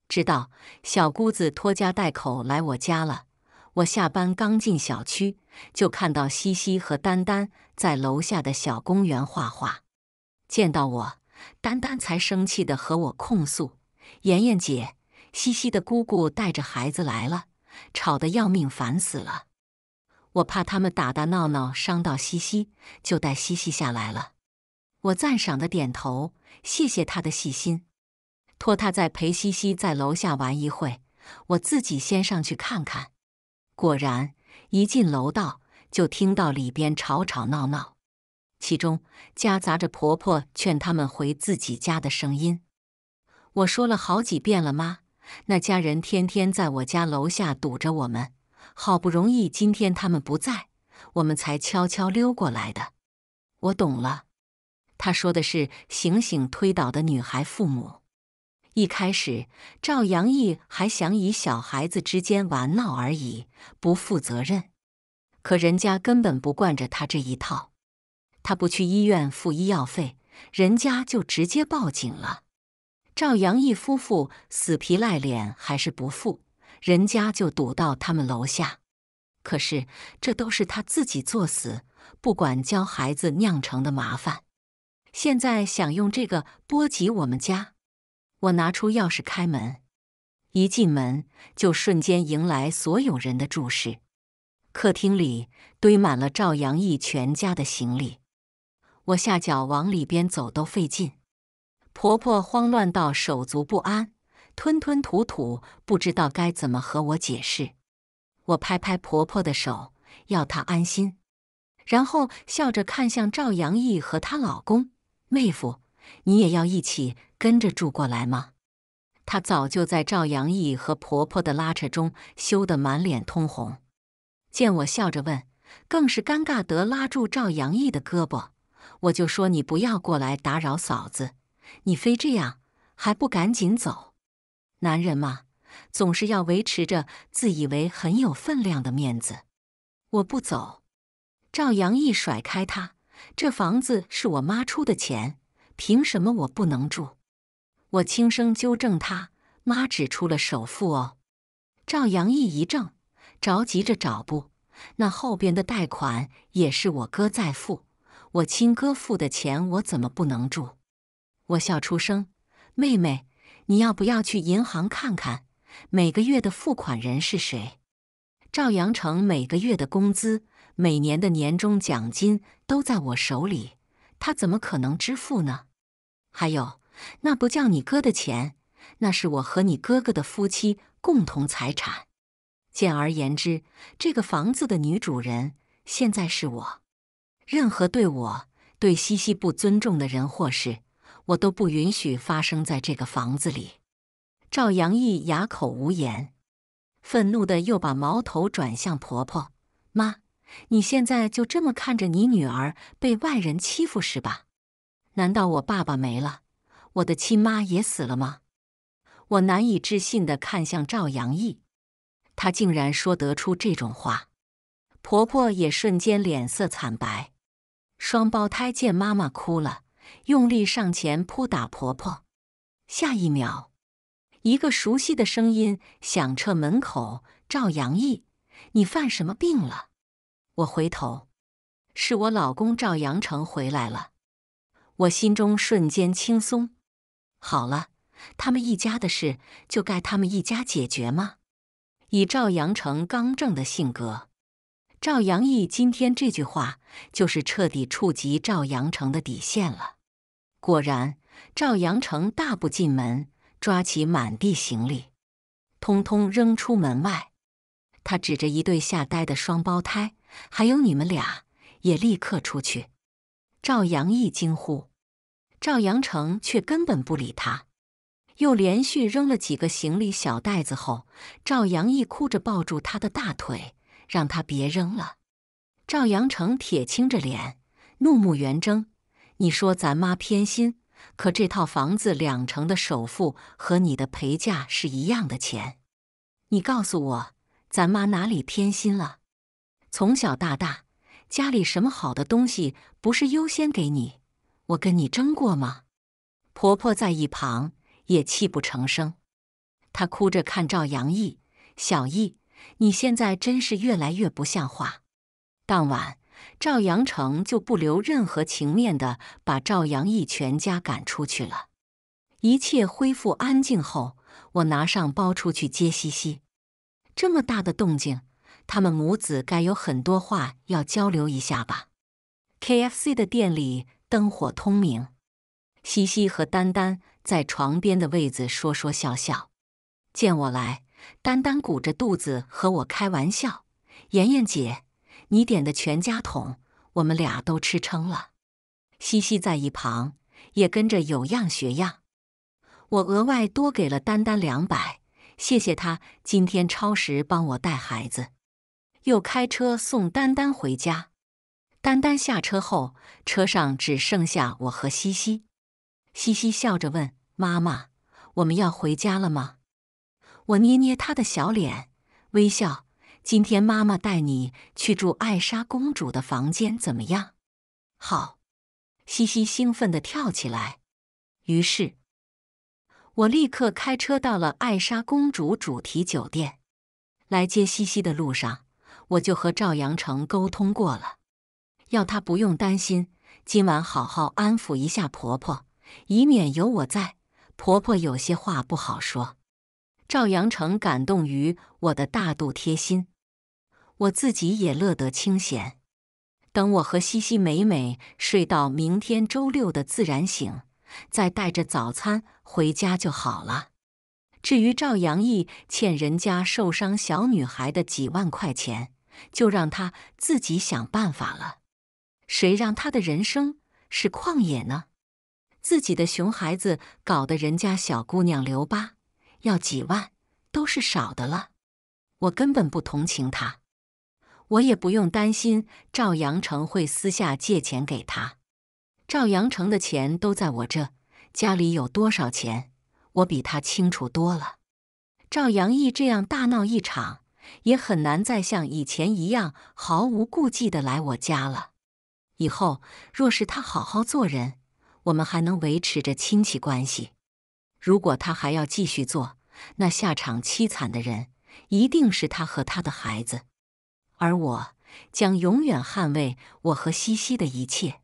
直到小姑子拖家带口来我家了。我下班刚进小区，就看到西西和丹丹在楼下的小公园画画。见到我，丹丹才生气的和我控诉：“妍妍姐，西西的姑姑带着孩子来了，吵得要命，烦死了。我怕他们打打闹闹伤到西西，就带西西下来了。”我赞赏的点头，谢谢他的细心，托他在裴西西在楼下玩一会，我自己先上去看看。果然，一进楼道就听到里边吵吵闹闹，其中夹杂着婆婆劝他们回自己家的声音。我说了好几遍了，妈，那家人天天在我家楼下堵着我们，好不容易今天他们不在，我们才悄悄溜过来的。我懂了。他说的是“醒醒，推倒的女孩父母。”一开始，赵阳义还想以小孩子之间玩闹而已，不负责任。可人家根本不惯着他这一套，他不去医院付医药费，人家就直接报警了。赵阳义夫妇死皮赖脸还是不付，人家就堵到他们楼下。可是这都是他自己作死，不管教孩子酿成的麻烦。现在想用这个波及我们家？我拿出钥匙开门，一进门就瞬间迎来所有人的注视。客厅里堆满了赵阳义全家的行李，我下脚往里边走都费劲。婆婆慌乱到手足不安，吞吞吐吐，不知道该怎么和我解释。我拍拍婆婆的手，要她安心，然后笑着看向赵阳义和她老公。妹夫，你也要一起跟着住过来吗？她早就在赵阳义和婆婆的拉扯中羞得满脸通红，见我笑着问，更是尴尬得拉住赵阳义的胳膊。我就说你不要过来打扰嫂子，你非这样，还不赶紧走？男人嘛，总是要维持着自以为很有分量的面子。我不走，赵阳义甩开他。这房子是我妈出的钱，凭什么我不能住？我轻声纠正他：“妈只出了首付哦。”赵阳一一怔，着急着找不，那后边的贷款也是我哥在付，我亲哥付的钱，我怎么不能住？我笑出声：“妹妹，你要不要去银行看看，每个月的付款人是谁？”赵阳成每个月的工资。每年的年终奖金都在我手里，他怎么可能支付呢？还有，那不叫你哥的钱，那是我和你哥哥的夫妻共同财产。简而言之，这个房子的女主人现在是我。任何对我、对西西不尊重的人或事，我都不允许发生在这个房子里。赵阳毅哑口无言，愤怒的又把矛头转向婆婆、妈。你现在就这么看着你女儿被外人欺负是吧？难道我爸爸没了，我的亲妈也死了吗？我难以置信的看向赵阳义，他竟然说得出这种话。婆婆也瞬间脸色惨白。双胞胎见妈妈哭了，用力上前扑打婆婆。下一秒，一个熟悉的声音响彻门口：“赵阳义，你犯什么病了？”我回头，是我老公赵阳成回来了，我心中瞬间轻松。好了，他们一家的事就该他们一家解决吗？以赵阳成刚正的性格，赵阳义今天这句话就是彻底触及赵阳成的底线了。果然，赵阳成大步进门，抓起满地行李，通通扔出门外。他指着一对吓呆的双胞胎。还有你们俩也立刻出去！赵阳义惊呼，赵阳成却根本不理他。又连续扔了几个行李小袋子后，赵阳义哭着抱住他的大腿，让他别扔了。赵阳成铁青着脸，怒目圆睁：“你说咱妈偏心？可这套房子两成的首付和你的陪嫁是一样的钱，你告诉我，咱妈哪里偏心了？”从小到大，家里什么好的东西不是优先给你？我跟你争过吗？婆婆在一旁也泣不成声，她哭着看赵阳义，小义，你现在真是越来越不像话。当晚，赵阳成就不留任何情面的把赵阳义全家赶出去了。一切恢复安静后，我拿上包出去接西西，这么大的动静。他们母子该有很多话要交流一下吧。KFC 的店里灯火通明，西西和丹丹在床边的位子说说笑笑。见我来，丹丹鼓着肚子和我开玩笑：“妍妍姐，你点的全家桶，我们俩都吃撑了。”西西在一旁也跟着有样学样。我额外多给了丹丹两百，谢谢他今天超时帮我带孩子。又开车送丹丹回家。丹丹下车后，车上只剩下我和西西。西西笑着问妈妈：“我们要回家了吗？”我捏捏她的小脸，微笑：“今天妈妈带你去住艾莎公主的房间，怎么样？”好，西西兴奋地跳起来。于是，我立刻开车到了艾莎公主主题酒店。来接西西的路上。我就和赵阳成沟通过了，要他不用担心，今晚好好安抚一下婆婆，以免有我在，婆婆有些话不好说。赵阳成感动于我的大度贴心，我自己也乐得清闲。等我和西西美美睡到明天周六的自然醒，再带着早餐回家就好了。至于赵阳义欠人家受伤小女孩的几万块钱，就让他自己想办法了。谁让他的人生是旷野呢？自己的熊孩子搞得人家小姑娘留疤，要几万都是少的了。我根本不同情他，我也不用担心赵阳成会私下借钱给他。赵阳成的钱都在我这，家里有多少钱，我比他清楚多了。赵阳义这样大闹一场。也很难再像以前一样毫无顾忌的来我家了。以后若是他好好做人，我们还能维持着亲戚关系；如果他还要继续做，那下场凄惨的人一定是他和他的孩子，而我将永远捍卫我和西西的一切。